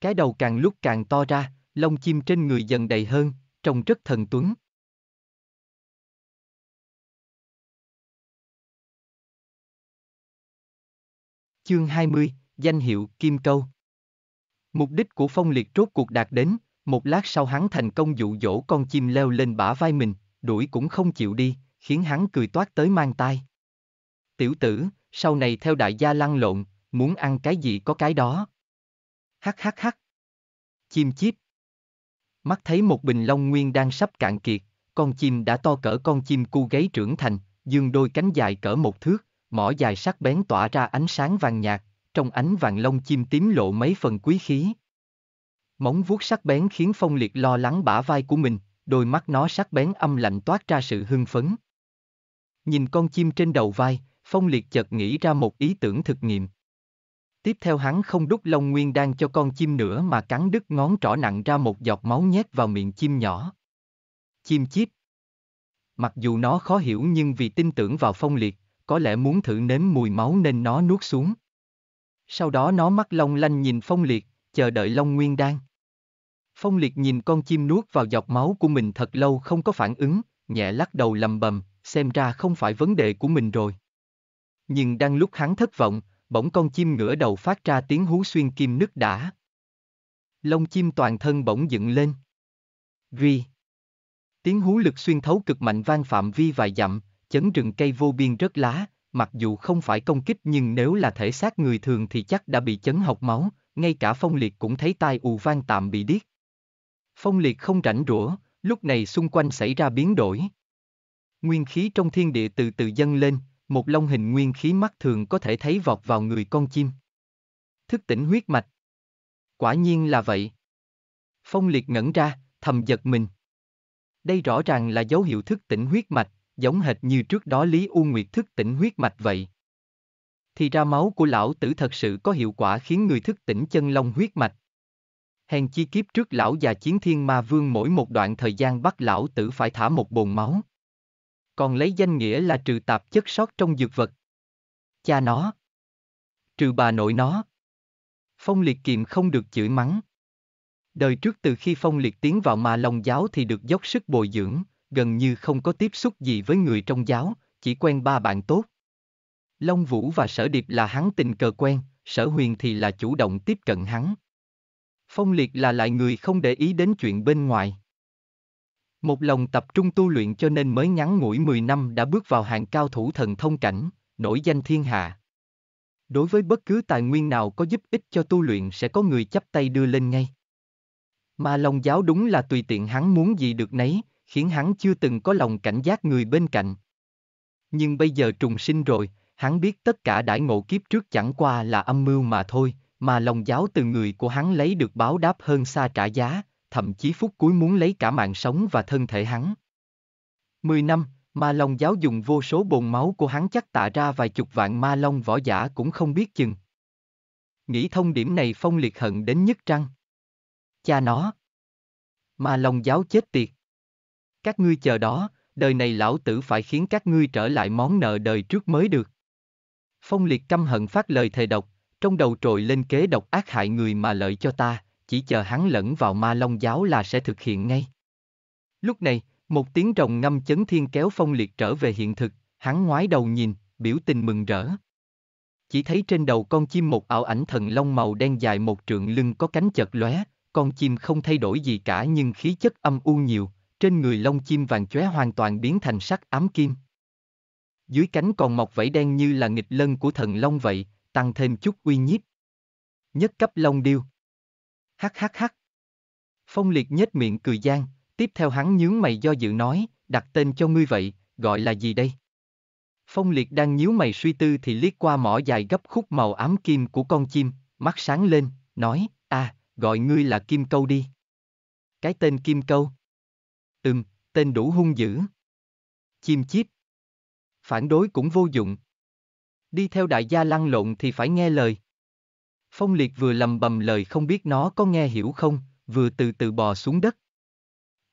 Speaker 1: Cái đầu càng lúc càng to ra, lông
Speaker 2: chim trên người dần đầy hơn, trông rất thần tuấn. Chương 20, danh hiệu Kim Câu Mục đích của phong liệt rốt cuộc đạt đến,
Speaker 1: một lát sau hắn thành công dụ dỗ con chim leo lên bả vai mình, đuổi cũng không chịu đi, khiến hắn cười toát tới mang tai. Tiểu tử, sau này theo đại gia lăn lộn, muốn ăn cái gì có cái đó. Hắc hắc hắc. Chim chip. Mắt thấy một bình long nguyên đang sắp cạn kiệt, con chim đã to cỡ con chim cu gáy trưởng thành, dương đôi cánh dài cỡ một thước, mỏ dài sắc bén tỏa ra ánh sáng vàng nhạt, trong ánh vàng lông chim tím lộ mấy phần quý khí. Móng vuốt sắc bén khiến Phong Liệt lo lắng bả vai của mình, đôi mắt nó sắc bén âm lạnh toát ra sự hưng phấn. Nhìn con chim trên đầu vai, Phong Liệt chợt nghĩ ra một ý tưởng thực nghiệm. Tiếp theo hắn không đút Long Nguyên đang cho con chim nữa mà cắn đứt ngón trỏ nặng ra một giọt máu nhét vào miệng chim nhỏ. Chim chip. Mặc dù nó khó hiểu nhưng vì tin tưởng vào Phong Liệt, có lẽ muốn thử nếm mùi máu nên nó nuốt xuống. Sau đó nó mắt long lanh nhìn Phong Liệt, chờ đợi Long Nguyên Đan. Phong Liệt nhìn con chim nuốt vào giọt máu của mình thật lâu không có phản ứng, nhẹ lắc đầu lầm bầm, xem ra không phải vấn đề của mình rồi. Nhưng đang lúc hắn thất vọng, bỗng con chim ngửa đầu phát ra tiếng hú xuyên kim nứt đã. Lông chim toàn thân bỗng dựng lên. Ghi. Tiếng hú lực xuyên thấu cực mạnh vang phạm vi vài dặm, chấn rừng cây vô biên rớt lá, mặc dù không phải công kích nhưng nếu là thể xác người thường thì chắc đã bị chấn học máu, ngay cả phong liệt cũng thấy tai ù vang tạm bị điếc. Phong liệt không rảnh rủa, lúc này xung quanh xảy ra biến đổi. Nguyên khí trong thiên địa từ từ dâng lên, một long hình nguyên khí mắt thường có thể thấy vọt vào người con chim. Thức tỉnh huyết mạch. Quả nhiên là vậy. Phong liệt ngẩn ra, thầm giật mình. Đây rõ ràng là dấu hiệu thức tỉnh huyết mạch, giống hệt như trước đó Lý U Nguyệt thức tỉnh huyết mạch vậy. Thì ra máu của lão tử thật sự có hiệu quả khiến người thức tỉnh chân long huyết mạch. Hèn chi kiếp trước lão già chiến thiên ma vương mỗi một đoạn thời gian bắt lão tử phải thả một bồn máu còn lấy danh nghĩa là trừ tạp chất sót trong dược vật. Cha nó. Trừ bà nội nó. Phong liệt kiềm không được chửi mắng. Đời trước từ khi Phong liệt tiến vào mà lòng giáo thì được dốc sức bồi dưỡng, gần như không có tiếp xúc gì với người trong giáo, chỉ quen ba bạn tốt. Long Vũ và Sở Điệp là hắn tình cờ quen, Sở Huyền thì là chủ động tiếp cận hắn. Phong Liệt là lại người không để ý đến chuyện bên ngoài. Một lòng tập trung tu luyện cho nên mới ngắn ngủi 10 năm đã bước vào hàng cao thủ thần thông cảnh, nổi danh thiên hạ. Đối với bất cứ tài nguyên nào có giúp ích cho tu luyện sẽ có người chấp tay đưa lên ngay. Mà lòng giáo đúng là tùy tiện hắn muốn gì được nấy, khiến hắn chưa từng có lòng cảnh giác người bên cạnh. Nhưng bây giờ trùng sinh rồi, hắn biết tất cả đãi ngộ kiếp trước chẳng qua là âm mưu mà thôi, mà lòng giáo từ người của hắn lấy được báo đáp hơn xa trả giá, thậm chí phút cuối muốn lấy cả mạng sống và thân thể hắn. Mười năm, ma long giáo dùng vô số bồn máu của hắn chắc tạ ra vài chục vạn ma long võ giả cũng không biết chừng. Nghĩ thông điểm này phong liệt hận đến nhất trăng. Cha nó! Ma long giáo chết tiệt! Các ngươi chờ đó, đời này lão tử phải khiến các ngươi trở lại món nợ đời trước mới được. Phong liệt căm hận phát lời thề độc, trong đầu trồi lên kế độc ác hại người mà lợi cho ta, chỉ chờ hắn lẫn vào ma long giáo là sẽ thực hiện ngay. Lúc này, một tiếng rồng ngâm chấn thiên kéo phong liệt trở về hiện thực, hắn ngoái đầu nhìn, biểu tình mừng rỡ. Chỉ thấy trên đầu con chim một ảo ảnh thần long màu đen dài một trượng lưng có cánh chật lóe, con chim không thay đổi gì cả nhưng khí chất âm u nhiều, trên người lông chim vàng chóe hoàn toàn biến thành sắc ám kim. Dưới cánh còn mọc vảy đen như là nghịch lân của thần long vậy, tăng thêm chút uy nhiếp. Nhất cấp long điêu hắc hắc hắc. Phong liệt nhếch miệng cười gian, tiếp theo hắn nhướng mày do dự nói, đặt tên cho ngươi vậy, gọi là gì đây? Phong liệt đang nhíu mày suy tư thì liếc qua mỏ dài gấp khúc màu ám kim của con chim, mắt sáng lên, nói, à, gọi ngươi là kim câu đi. Cái tên kim câu. Ừm, tên đủ hung dữ. Chim chiếp. Phản đối cũng vô dụng. Đi theo đại gia lăn lộn thì phải nghe lời. Phong Liệt vừa lầm bầm lời không biết nó có nghe hiểu không, vừa từ từ bò xuống đất.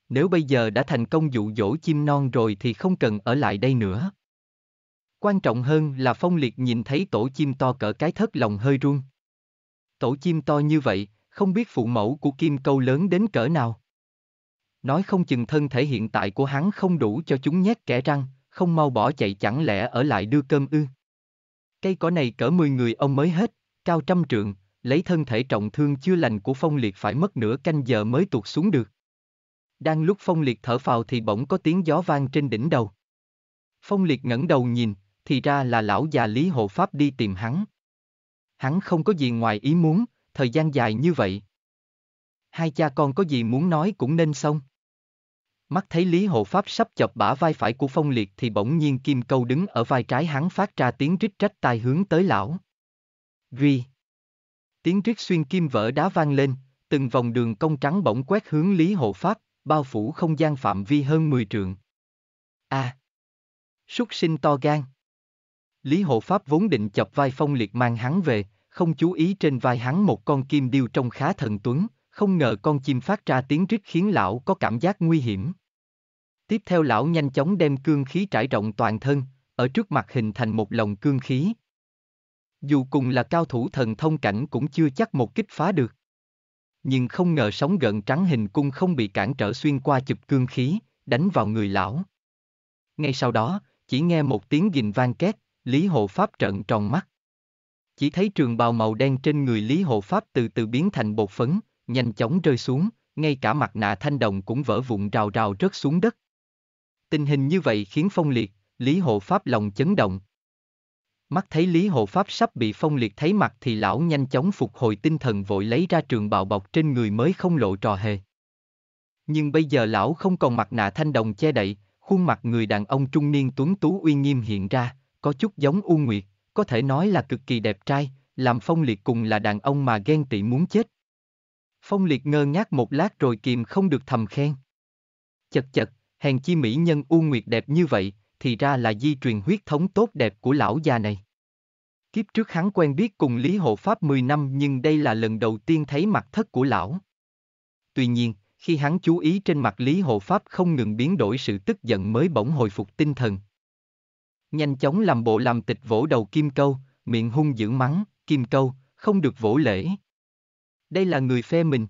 Speaker 1: Nếu bây giờ đã thành công dụ dỗ chim non rồi thì không cần ở lại đây nữa. Quan trọng hơn là Phong Liệt nhìn thấy tổ chim to cỡ cái thất lòng hơi run. Tổ chim to như vậy, không biết phụ mẫu của kim câu lớn đến cỡ nào. Nói không chừng thân thể hiện tại của hắn không đủ cho chúng nhét kẻ răng, không mau bỏ chạy chẳng lẽ ở lại đưa cơm ư. Cây cỏ này cỡ 10 người ông mới hết, cao trăm trượng, lấy thân thể trọng thương chưa lành của phong liệt phải mất nửa canh giờ mới tuột xuống được. Đang lúc phong liệt thở phào thì bỗng có tiếng gió vang trên đỉnh đầu. Phong liệt ngẩng đầu nhìn, thì ra là lão già Lý Hộ Pháp đi tìm hắn. Hắn không có gì ngoài ý muốn, thời gian dài như vậy. Hai cha con có gì muốn nói cũng nên xong. Mắt thấy Lý Hộ Pháp sắp chọc bả vai phải của Phong Liệt thì bỗng nhiên kim câu đứng ở vai trái hắn phát ra tiếng rít trách tai hướng tới lão. Ghi. Tiếng rít xuyên kim vỡ đá vang lên, từng vòng đường công trắng bỗng quét hướng Lý Hộ Pháp, bao phủ không gian phạm vi hơn 10 trượng. A. À. Súc sinh to gan. Lý Hộ Pháp vốn định chập vai phong liệt mang hắn về, không chú ý trên vai hắn một con kim điêu trông khá thần tuấn, không ngờ con chim phát ra tiếng rít khiến lão có cảm giác nguy hiểm. Tiếp theo lão nhanh chóng đem cương khí trải rộng toàn thân, ở trước mặt hình thành một lồng cương khí, dù cùng là cao thủ thần thông cảnh cũng chưa chắc một kích phá được. Nhưng không ngờ sóng gợn trắng hình cung không bị cản trở xuyên qua chụp cương khí, đánh vào người lão. Ngay sau đó, chỉ nghe một tiếng gìn vang két, Lý Hộ Pháp trợn tròn mắt. Chỉ thấy trường bào màu đen trên người Lý Hộ Pháp từ từ biến thành bột phấn, nhanh chóng rơi xuống, ngay cả mặt nạ thanh đồng cũng vỡ vụn rào rào rớt xuống đất. Tình hình như vậy khiến phong liệt, Lý Hộ Pháp lòng chấn động mắt thấy Lý Hộ Pháp sắp bị phong liệt thấy mặt thì lão nhanh chóng phục hồi tinh thần vội lấy ra trường bào bọc trên người mới không lộ trò hề. Nhưng bây giờ lão không còn mặt nạ thanh đồng che đậy, khuôn mặt người đàn ông trung niên tuấn tú uy nghiêm hiện ra, có chút giống U Nguyệt, có thể nói là cực kỳ đẹp trai, làm phong liệt cùng là đàn ông mà ghen tị muốn chết. Phong liệt ngơ ngác một lát rồi kìm không được thầm khen. Chật chật, hèn chi mỹ nhân U Nguyệt đẹp như vậy, thì ra là di truyền huyết thống tốt đẹp của lão già này. Kiếp trước hắn quen biết cùng Lý Hộ Pháp 10 năm nhưng đây là lần đầu tiên thấy mặt thất của lão. Tuy nhiên, khi hắn chú ý trên mặt Lý Hộ Pháp không ngừng biến đổi sự tức giận mới bỗng hồi phục tinh thần. Nhanh chóng làm bộ làm tịch vỗ đầu Kim Câu, miệng hung dữ mắng, Kim Câu,
Speaker 2: không được vỗ lễ. Đây là người phe mình,